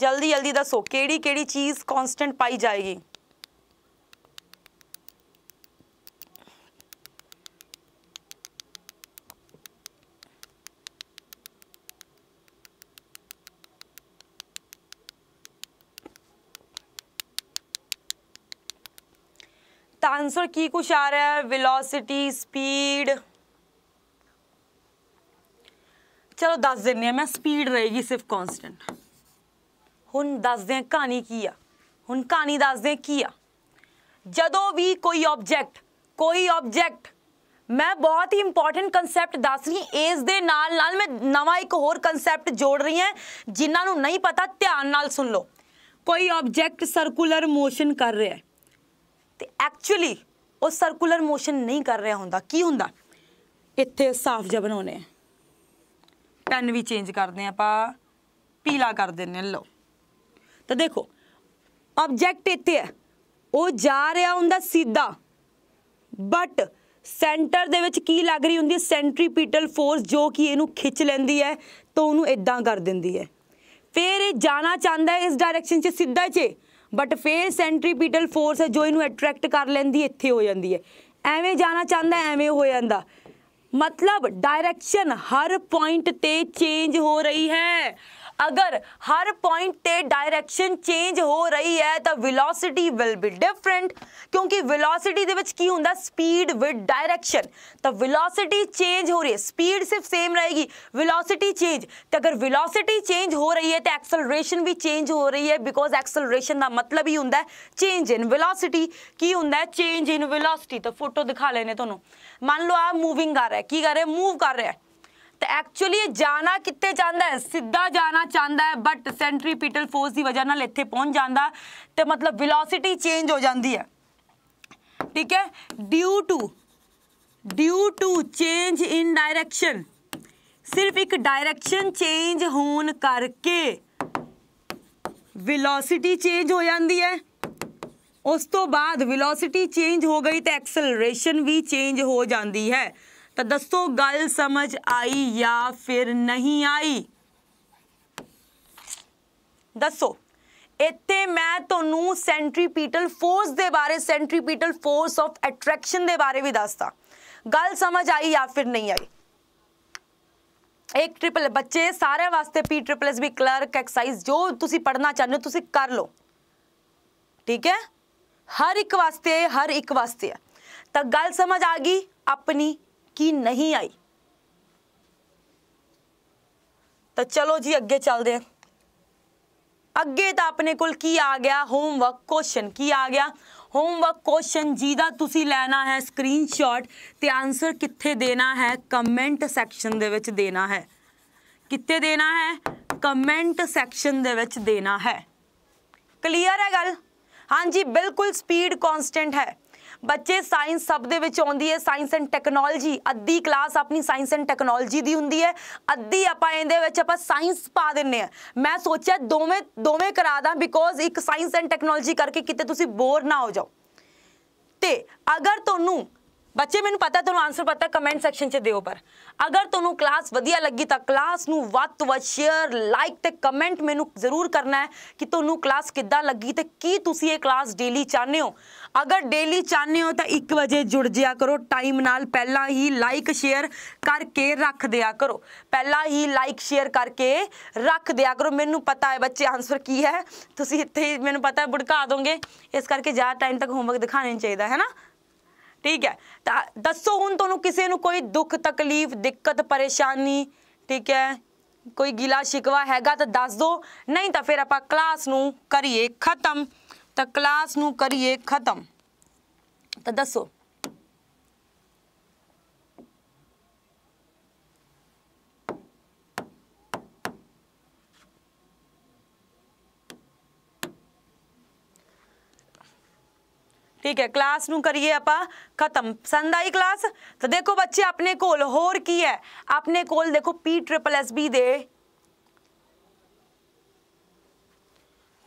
ਜਲਦੀ ਜਲਦੀ ਦੱਸੋ ਕਿਹੜੀ ਕਿਹੜੀ ਚੀਜ਼ ਕਨਸਟੈਂਟ ਪਾਈ ਜਾਏਗੀ ਆਨਸਰ ਕੀ ਕੁਛ ਆ ਰਿਹਾ ਹੈ ਵੈਲੋਸਿਟੀ ਸਪੀਡ ਚਲੋ ਦੱਸ ਦਿੰਨੇ ਆ ਮੈਂ ਸਪੀਡ ਰਹੇਗੀ ਸਿਰਫ ਕਨਸਟੈਂਟ ਹੁਣ ਦੱਸਦੇ ਆ ਕਹਾਣੀ ਕੀ ਆ ਹੁਣ ਕਹਾਣੀ ਦੱਸਦੇ ਕੀ ਆ ਜਦੋਂ ਵੀ ਕੋਈ ਆਬਜੈਕਟ ਕੋਈ ਆਬਜੈਕਟ ਮੈਂ ਬਹੁਤ ਹੀ ਇੰਪੋਰਟੈਂਟ ਕਨਸੈਪਟ ਦੱਸ ਰਹੀ ਇਸ ਦੇ ਨਾਲ ਨਾਲ ਮੈਂ ਨਵਾਂ ਇੱਕ ਹੋਰ ਕਨਸੈਪਟ ਜੋੜ ਰਹੀ ਹਾਂ ਜਿਨ੍ਹਾਂ ਨੂੰ ਨਹੀਂ ਪਤਾ ਧਿਆਨ ਨਾਲ ਸੁਣ ਲਓ ਕੋਈ ਆਬਜੈਕਟ ਸਰਕੂਲਰ ਮੋਸ਼ਨ ਕਰ ਰਿਹਾ ਹੈ ਤੇ ਐਕਚੁਅਲੀ ਉਹ ਸਰਕੂਲਰ ਮੋਸ਼ਨ ਨਹੀਂ ਕਰ ਰਿਹਾ ਹੁੰਦਾ ਕੀ ਹੁੰਦਾ ਇੱਥੇ ਸਾਫ਼ ਜਿਹਾ ਬਣਾਉਨੇ ਆ ਪੈਨ ਵੀ ਚੇਂਜ ਕਰਦੇ ਆ ਆਪਾਂ ਪੀਲਾ ਕਰ ਦਿੰਨੇ ਲਓ ਤਾਂ ਦੇਖੋ ਆਬਜੈਕਟ ਇੱਥੇ ਹੈ ਉਹ ਜਾ ਰਿਹਾ ਹੁੰਦਾ ਸਿੱਧਾ ਬਟ ਸੈਂਟਰ ਦੇ ਵਿੱਚ ਕੀ ਲੱਗ ਰਹੀ ਹੁੰਦੀ ਹੈ ਸੈਂਟਰੀਪੀਟਲ ਫੋਰਸ ਜੋ ਕਿ ਇਹਨੂੰ ਖਿੱਚ ਲੈਂਦੀ ਹੈ ਤਾਂ ਉਹਨੂੰ ਇਦਾਂ ਕਰ ਦਿੰਦੀ ਹੈ ਫਿਰ ਇਹ ਜਾਣਾ ਚਾਹੁੰਦਾ ਹੈ ਇਸ ਡਾਇਰੈਕਸ਼ਨ 'ਚ ਸਿੱਧਾ 'ਚ ਬਟ ਫੇਰ ਸੈਂਟਰੀਪੀਟਲ ਫੋਰਸ ਹੈ ਜੋ ਇਹਨੂੰ ਅਟਰੈਕਟ ਕਰ ਲੈਂਦੀ ਇੱਥੇ ਹੋ ਜਾਂਦੀ ਹੈ ਐਵੇਂ ਜਾਣਾ ਚਾਹੁੰਦਾ ਐਵੇਂ ਹੋ ਜਾਂਦਾ ਮਤਲਬ ਡਾਇਰੈਕਸ਼ਨ ਹਰ ਪੁਆਇੰਟ ਤੇ ਚੇਂਜ ਹੋ ਰਹੀ ਹੈ अगर हर पॉइंट पे डायरेक्शन ਚੇਂਜ ਹੋ ਰਹੀ ਹੈ ਤਾਂ ਵੈਲੋਸਿਟੀ ਵਿਲ ਬੀ ਡਿਫਰੈਂਟ ਕਿਉਂਕਿ ਵੈਲੋਸਿਟੀ ਦੇ ਵਿੱਚ ਕੀ ਹੁੰਦਾ ਸਪੀਡ ਵਿਦ ਡਾਇਰੈਕਸ਼ਨ ਤਾਂ ਵੈਲੋਸਿਟੀ ਚੇਂਜ ਹੋ ਰਹੀ ਹੈ ਸਪੀਡ ਸਿਰਫ ਸੇਮ ਰਹੇਗੀ ਵੈਲੋਸਿਟੀ ਚੇਂਜ ਤੇ ਅਗਰ ਵੈਲੋਸਿਟੀ ਚੇਂਜ ਹੋ ਰਹੀ ਹੈ ਤਾਂ ਐਕਸਲਰੇਸ਼ਨ ਵੀ ਚੇਂਜ ਹੋ ਰਹੀ ਹੈ ਬਿਕੋਜ਼ ਐਕਸਲਰੇਸ਼ਨ ਦਾ ਮਤਲਬ ਹੀ ਹੁੰਦਾ ਚੇਂਜ ਇਨ ਵੈਲੋਸਿਟੀ ਕੀ ਹੁੰਦਾ ਚੇਂਜ ਇਨ ਵੈਲੋਸਿਟੀ ਤਾਂ ਫੋਟੋ ਦਿਖਾ ਲੈਨੇ ਤੁਹਾਨੂੰ ਮੰਨ ਲਓ ਆ ਮੂਵਿੰਗ ਕਰ ਰਿਹਾ ਕੀ ਕਰ ਰਿਹਾ ਮੂਵ ਕਰ ਰਿਹਾ ਤੇ ਐਕਚੁਅਲੀ ਜਾਣਾ ਕਿੱਥੇ ਜਾਂਦਾ ਹੈ ਸਿੱਧਾ ਜਾਣਾ ਚਾਹੁੰਦਾ ਹੈ ਬਟ ਸੈਂਟਰੀਪੀਟਲ ਫੋਰਸ ਦੀ وجہ ਨਾਲ ਇੱਥੇ ਪਹੁੰਚ ਜਾਂਦਾ ਤੇ ਮਤਲਬ ਵੈਲੋਸਿਟੀ ਚੇਂਜ ਹੋ ਜਾਂਦੀ ਹੈ ਠੀਕ ਹੈ due to due to change in direction ਸਿਰਫ ਇੱਕ ਡਾਇਰੈਕਸ਼ਨ ਚੇਂਜ ਹੋਣ ਕਰਕੇ ਵੈਲੋਸਿਟੀ ਚੇਂਜ ਹੋ ਜਾਂਦੀ ਹੈ ਉਸ ਤੋਂ ਬਾਅਦ ਵੈਲੋਸਿਟੀ ਚੇਂਜ ਹੋ ਗਈ ਤਾਂ ਐਕਸਲਰੇਸ਼ਨ ਵੀ ਚੇਂਜ ਹੋ ਜਾਂਦੀ ਹੈ ਤਾਂ ਦੱਸੋ ਗੱਲ ਸਮਝ ਆਈ ਜਾਂ ਫਿਰ ਨਹੀਂ ਆਈ ਦੱਸੋ ਇੱਥੇ ਮੈਂ ਤੁਹਾਨੂੰ ਸੈਂਟਰੀਪੀਟਲ ਫੋਰਸ ਦੇ ਬਾਰੇ ਸੈਂਟਰੀਪੀਟਲ ਫੋਰਸ ਆਫ ਅਟਰੈਕਸ਼ਨ ਦੇ ਬਾਰੇ ਵੀ ਦੱਸਦਾ ਗੱਲ ਸਮਝ ਆਈ ਜਾਂ ਫਿਰ ਨਹੀਂ ਆਈ ਇੱਕ ਟ੍ਰਿਪਲ ਬੱਚੇ ਸਾਰੇ ਵਾਸਤੇ ਪੀ ਟ੍ਰਿਪਲ ਐਸ ਵੀ ਕਲਰਕ ਐਕਸਰਸਾਈਜ਼ ਜੋ ਤੁਸੀਂ ਪੜਨਾ ਚਾਹੁੰਦੇ ਹੋ ਤੁਸੀਂ ਕਰ ਲਓ ਠੀਕ ਹੈ ਹਰ ਇੱਕ ਵਾਸਤੇ ਹਰ ਇੱਕ ਵਾਸਤੇ ਤਾਂ ਗੱਲ ਸਮਝ ਆ ਗਈ ਆਪਣੀ ਕੀ ਨਹੀਂ ਆਈ ਤਾਂ ਚਲੋ ਜੀ ਅੱਗੇ ਚੱਲਦੇ ਆ ਅੱਗੇ ਤਾਂ ਆਪਣੇ ਕੋਲ ਕੀ ਆ ਗਿਆ ਹੋਮਵਰਕ ਕੁਐਸਚਨ ਕੀ ਆ ਗਿਆ ਹੋਮਵਰਕ ਕੁਐਸਚਨ ਜਿਹਦਾ ਤੁਸੀਂ ਲੈਣਾ ਹੈ ਸਕਰੀਨਸ਼ਾਟ ਤੇ ਆਨਸਰ ਕਿੱਥੇ ਦੇਣਾ ਹੈ ਕਮੈਂਟ ਸੈਕਸ਼ਨ ਦੇ ਵਿੱਚ ਦੇਣਾ ਹੈ ਕਿੱਥੇ ਦੇਣਾ ਹੈ ਕਮੈਂਟ ਸੈਕਸ਼ਨ ਦੇ ਵਿੱਚ ਦੇਣਾ ਹੈ ਕਲੀਅਰ ਹੈ ਗੱਲ ਹਾਂਜੀ ਬਿਲਕੁਲ ਸਪੀਡ ਕਨਸਟੈਂਟ ਹੈ ਬੱਚੇ ਸਾਇੰਸ ਸਬ ਦੇ ਵਿੱਚ ਆਉਂਦੀ ਹੈ ਸਾਇੰਸ ਐਂਡ ਟੈਕਨੋਲੋਜੀ ਅੱਧੀ ਕਲਾਸ ਆਪਣੀ ਸਾਇੰਸ ਐਂਡ ਟੈਕਨੋਲੋਜੀ ਦੀ ਹੁੰਦੀ ਹੈ ਅੱਧੀ ਆਪਾਂ ਇਹਦੇ ਵਿੱਚ ਆਪਾਂ ਸਾਇੰਸ ਪਾ ਦਿੰਨੇ ਆ ਮੈਂ ਸੋਚਿਆ ਦੋਵੇਂ ਦੋਵੇਂ ਕਰਾ ਦਾਂ ਬਿਕੋਜ਼ ਇੱਕ ਸਾਇੰਸ ਐਂਡ ਟੈਕਨੋਲੋਜੀ ਕਰਕੇ ਕਿਤੇ ਤੁਸੀਂ ਬੋਰ ਨਾ ਹੋ ਜਾਓ ਤੇ ਅਗਰ ਤੁਹਾਨੂੰ ਬੱਚੇ ਮੈਨੂੰ ਪਤਾ ਤੁਹਾਨੂੰ ਆਨਸਰ ਪਤਾ ਕਮੈਂਟ ਸੈਕਸ਼ਨ 'ਚ ਦਿਓ ਪਰ ਅਗਰ ਤੁਹਾਨੂੰ ਕਲਾਸ ਵਧੀਆ ਲੱਗੀ ਤਾਂ ਕਲਾਸ ਨੂੰ ਵੱਧ ਤੋਂ ਵੱਧ ਸ਼ੇਅਰ ਲਾਈਕ ਤੇ ਕਮੈਂਟ ਮੈਨੂੰ ਜ਼ਰੂਰ ਕਰਨਾ ਹੈ ਕਿ ਤੁਹਾਨੂੰ ਕਲਾਸ ਕਿੱਦਾਂ ਲੱਗੀ ਤੇ ਕੀ ਤੁਸੀਂ ਇਹ ਕਲਾਸ ਡੇਲੀ ਚਾਹੁੰਦੇ ਹੋ ਅਗਰ ਡੇਲੀ ਚਾਹੁੰਦੇ ਹੋ ਤਾਂ 1 ਵਜੇ ਜੁੜ ਜਿਆ ਕਰੋ ਟਾਈਮ ਨਾਲ ਪਹਿਲਾਂ ਹੀ ਲਾਈਕ ਸ਼ੇਅਰ ਕਰਕੇ ਰੱਖ ਦਿਆ ਕਰੋ ਪਹਿਲਾਂ ਹੀ ਲਾਈਕ ਸ਼ੇਅਰ ਕਰਕੇ ਰੱਖ ਦਿਆ ਕਰੋ ਮੈਨੂੰ ਪਤਾ ਹੈ ਬੱਚੇ ਆਨਸਰ ਕੀ ਹੈ ਤੁਸੀਂ ਇੱਥੇ ਮੈਨੂੰ ਪਤਾ ਹੈ ਬੁੜਕਾ ਦੋਗੇ ਇਸ ਕਰਕੇ ਜ਼ਿਆਦਾ ਟਾਈਮ ਤੱਕ ਹੋਮਵਰਕ ਦਿਖਾਣੇ ਚਾਹੀਦਾ ਹੈ ਨਾ ਠੀਕ ਹੈ ਤਾਂ ਦੱਸੋ ਹੁਣ ਤੁਹਾਨੂੰ ਕਿਸੇ ਨੂੰ ਕੋਈ ਦੁੱਖ ਤਕਲੀਫ ਦਿੱਕਤ ਪਰੇਸ਼ਾਨੀ ਠੀਕ ਹੈ ਕੋਈ ਗਿਲਾ ਸ਼ਿਕਵਾ ਹੈਗਾ ਤਾਂ ਦੱਸ ਦਿਓ ਨਹੀਂ ਤਾਂ ਫਿਰ ਆਪਾਂ ਕਲਾਸ ਨੂੰ ਕਰੀਏ ਖਤਮ ਤਾਂ ਕਲਾਸ ਨੂੰ ਕਰੀਏ ਖਤਮ ਤਾਂ ਦੱਸੋ ਠੀਕ ਹੈ ਕਲਾਸ ਨੂੰ ਕਰੀਏ ਆਪਾਂ ਖਤਮ ਪਸੰਦ ਆਈ ਕਲਾਸ ਤਾਂ ਦੇਖੋ ਬੱਚੇ ਆਪਣੇ ਕੋਲ ਹੋਰ ਕੀ ਹੈ ਆਪਣੇ ਕੋਲ ਦੇਖੋ ਪੀ ਟ੍ਰਿਪਲ ਐਸ ਬੀ ਦੇ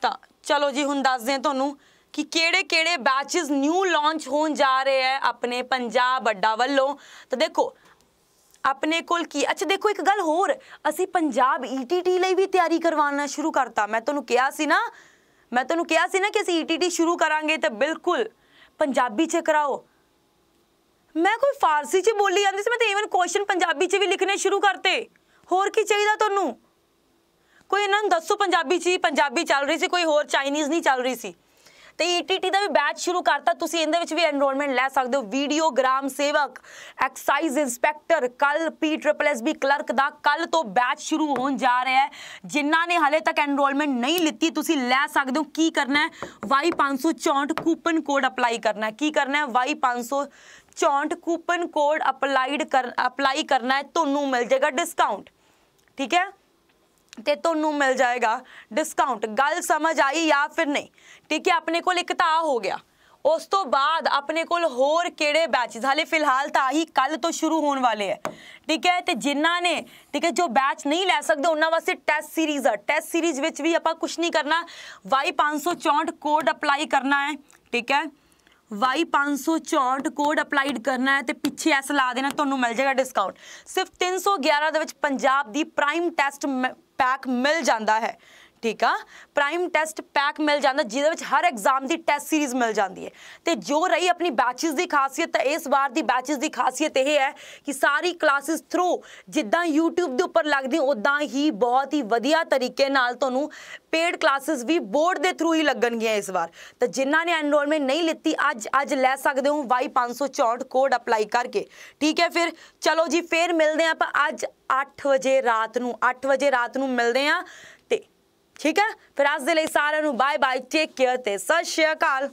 ਤਾਂ ਚਲੋ ਜੀ ਹੁਣ ਦੱਸਦੇ ਹਾਂ ਤੁਹਾਨੂੰ ਕਿ ਕਿਹੜੇ-ਕਿਹੜੇ ਬੈਚਸ ਨਿਊ ਲਾਂਚ ਹੋਣ ਜਾ ਰਹੇ ਹੈ ਆਪਣੇ ਪੰਜਾਬ ਅੱਡਾ ਵੱਲੋਂ ਤਾਂ ਦੇਖੋ ਆਪਣੇ ਕੋਲ ਕੀ ਅੱਛਾ ਦੇਖੋ ਇੱਕ ਗੱਲ ਹੋਰ ਅਸੀਂ ਪੰਜਾਬ ਈਟੀਟੀ e ਲਈ ਵੀ ਤਿਆਰੀ ਕਰਵਾਉਣਾ ਸ਼ੁਰੂ ਕਰਤਾ ਮੈਂ ਤੁਹਾਨੂੰ ਕਿਹਾ ਸੀ ਨਾ ਮੈਂ ਤੁਹਾਨੂੰ ਕਿਹਾ ਸੀ ਨਾ ਕਿ ਅਸੀਂ ਈਟੀਟੀ e ਸ਼ੁਰੂ ਕਰਾਂਗੇ ਤਾਂ ਬਿਲਕੁਲ ਪੰਜਾਬੀ 'ਚ ਕਰਾਓ ਮੈਂ ਕੋਈ ਫਾਰਸੀ 'ਚ ਬੋਲੀ ਜਾਂਦੀ ਸੀ ਮੈਂ ਤਾਂ ਇਵਨ ਕੁਐਸਚਨ ਪੰਜਾਬੀ 'ਚ ਵੀ ਲਿਖਨੇ ਸ਼ੁਰੂ ਕਰਤੇ ਹੋਰ ਕੀ ਚਾਹੀਦਾ ਤੁਹਾਨੂੰ ਕੋਈ ਇਹਨਾਂ ਨੂੰ ਦੱਸੋ ਪੰਜਾਬੀ 'ਚ ਪੰਜਾਬੀ ਚੱਲ ਰਹੀ ਸੀ ਕੋਈ ਹੋਰ ਚਾਈਨੀਜ਼ ਨਹੀਂ ਚੱਲ ਰਹੀ ਸੀ ਤੇ ETT ਦਾ ਵੀ ਬੈਚ ਸ਼ੁਰੂ ਕਰਤਾ ਤੁਸੀਂ ਇਹਦੇ ਵਿੱਚ ਵੀ ਐਨਰੋਲਮੈਂਟ ਲੈ ਸਕਦੇ ਹੋ VDO Gram Sevak excise inspector ਕੱਲ ਪੀ ਟ੍ਰਿਪਲ ਕਲਰਕ ਦਾ ਕੱਲ ਤੋਂ ਬੈਚ ਸ਼ੁਰੂ ਹੋਣ ਜਾ ਰਿਹਾ ਹੈ ਜਿਨ੍ਹਾਂ ਨੇ ਹਲੇ ਤੱਕ ਐਨਰੋਲਮੈਂਟ ਨਹੀਂ ਲਿੱਤੀ ਤੁਸੀਂ ਲੈ ਸਕਦੇ ਹੋ ਕੀ ਕਰਨਾ ਹੈ Y564 ਕੂਪਨ ਕੋਡ ਅਪਲਾਈ ਕਰਨਾ ਹੈ ਕੀ ਕਰਨਾ ਹੈ Y564 ਕੂਪਨ ਕੋਡ ਅਪਲਾਈਡ ਕਰ ਅਪਲਾਈ ਕਰਨਾ ਹੈ ਤੁਹਾਨੂੰ ਮਿਲ ਜਾਏਗਾ ਡਿਸਕਾਊਂਟ ਠੀਕ ਹੈ ਤੇ ਤੁਹਾਨੂੰ ਮਿਲ ਜਾਏਗਾ ਡਿਸਕਾਊਂਟ ਗੱਲ ਸਮਝ ਆਈ ਜਾਂ ਫਿਰ ਨਹੀਂ ਠੀਕ ਹੈ ਆਪਣੇ ਕੋਲ ਇੱਕ ਤਾਂ ਹੋ ਗਿਆ ਉਸ ਤੋਂ ਬਾਅਦ ਆਪਣੇ ਕੋਲ ਹੋਰ ਕਿਹੜੇ ਬੈਚਸ ਹਾਲੇ ਫਿਲਹਾਲ ਤਾਂ ਆਹੀ ਕੱਲ ਤੋਂ ਸ਼ੁਰੂ ਹੋਣ ਵਾਲੇ ਹੈ ਠੀਕ ਹੈ ਤੇ ਜਿਨ੍ਹਾਂ ਨੇ ਠੀਕ ਹੈ ਜੋ ਬੈਚ ਨਹੀਂ ਲੈ ਸਕਦੇ ਉਹਨਾਂ ਵਾਸਤੇ ਟੈਸਟ ਸੀਰੀਜ਼ ਆ ਟੈਸਟ ਸੀਰੀਜ਼ ਵਿੱਚ ਵੀ ਆਪਾਂ ਕੁਝ ਨਹੀਂ ਕਰਨਾ Y564 ਕੋਡ ਅਪਲਾਈ ਕਰਨਾ ਹੈ ਠੀਕ ਹੈ Y564 ਕੋਡ ਅਪਲਾਈਡ ਕਰਨਾ ਹੈ ਤੇ ਪਿੱਛੇ ਐਸ ਲਾ ਦੇਣਾ ਤੁਹਾਨੂੰ ਮਿਲ ਜਾਏਗਾ ਡਿਸਕਾਊਂਟ ਸਿਰਫ 311 ਦੇ ਵਿੱਚ ਪੰਜਾਬ ਦੀ ਪ੍ਰਾਈਮ ਟੈਸਟ ਪੈਕ ਮਿਲ ਜਾਂਦਾ ਹੈ ਠੀਕ ਆ ਪ੍ਰਾਈਮ ਟੈਸਟ ਪੈਕ ਮਿਲ ਜਾਂਦਾ ਜਿਹਦੇ ਵਿੱਚ ਹਰ ਐਗਜ਼ਾਮ ਦੀ ਟੈਸਟ ਸੀਰੀਜ਼ ਮਿਲ ਜਾਂਦੀ ਹੈ ਤੇ ਜੋ ਰਹੀ ਆਪਣੀ ਬੈਚਸ ਦੀ ਖਾਸੀਅਤ ਤਾਂ ਇਸ ਵਾਰ ਦੀ ਬੈਚਸ ਦੀ ਖਾਸੀਅਤ ਇਹ ਹੈ ਕਿ ਸਾਰੀ ਕਲਾਸਿਸ ਥਰੂ ਜਿੱਦਾਂ YouTube ਦੇ ਉੱਪਰ ਲੱਗਦੀ ਉਦਾਂ ਹੀ ਬਹੁਤ ਹੀ ਵਧੀਆ ਤਰੀਕੇ ਨਾਲ ਤੁਹਾਨੂੰ ਪੇਡ ਕਲਾਸਿਸ ਵੀ ਬੋਰਡ ਦੇ ਥਰੂ ਹੀ ਲੱਗਣਗੀਆਂ ਇਸ ਵਾਰ ਤਾਂ ਜਿਨ੍ਹਾਂ ਨੇ ਐਨਰੋਲਮੈਂਟ ਨਹੀਂ ਲਿੱਤੀ ਅੱਜ ਅੱਜ ਲੈ ਸਕਦੇ ਹੋ Y564 ਕੋਡ ਅਪਲਾਈ ਕਰਕੇ ਠੀਕ ਹੈ ਫਿਰ ਚਲੋ ਜੀ ਫੇਰ ਮਿਲਦੇ ਆਪਾਂ ਅੱਜ 8 ਵਜੇ ਰਾਤ ਨੂੰ 8 ਵਜੇ ਰਾਤ ਨੂੰ ਮਿਲਦੇ ਆਂ ਠੀਕ ਹੈ ਫਿਰ ਅੱਜ ਦੇ ਲਈ ਸਾਰਿਆਂ ਨੂੰ ਬਾਏ ਬਾਏ ਟੇਕ ਕੇਅਰ ਤੇ ਸਤਿ ਸ਼੍ਰੀ ਅਕਾਲ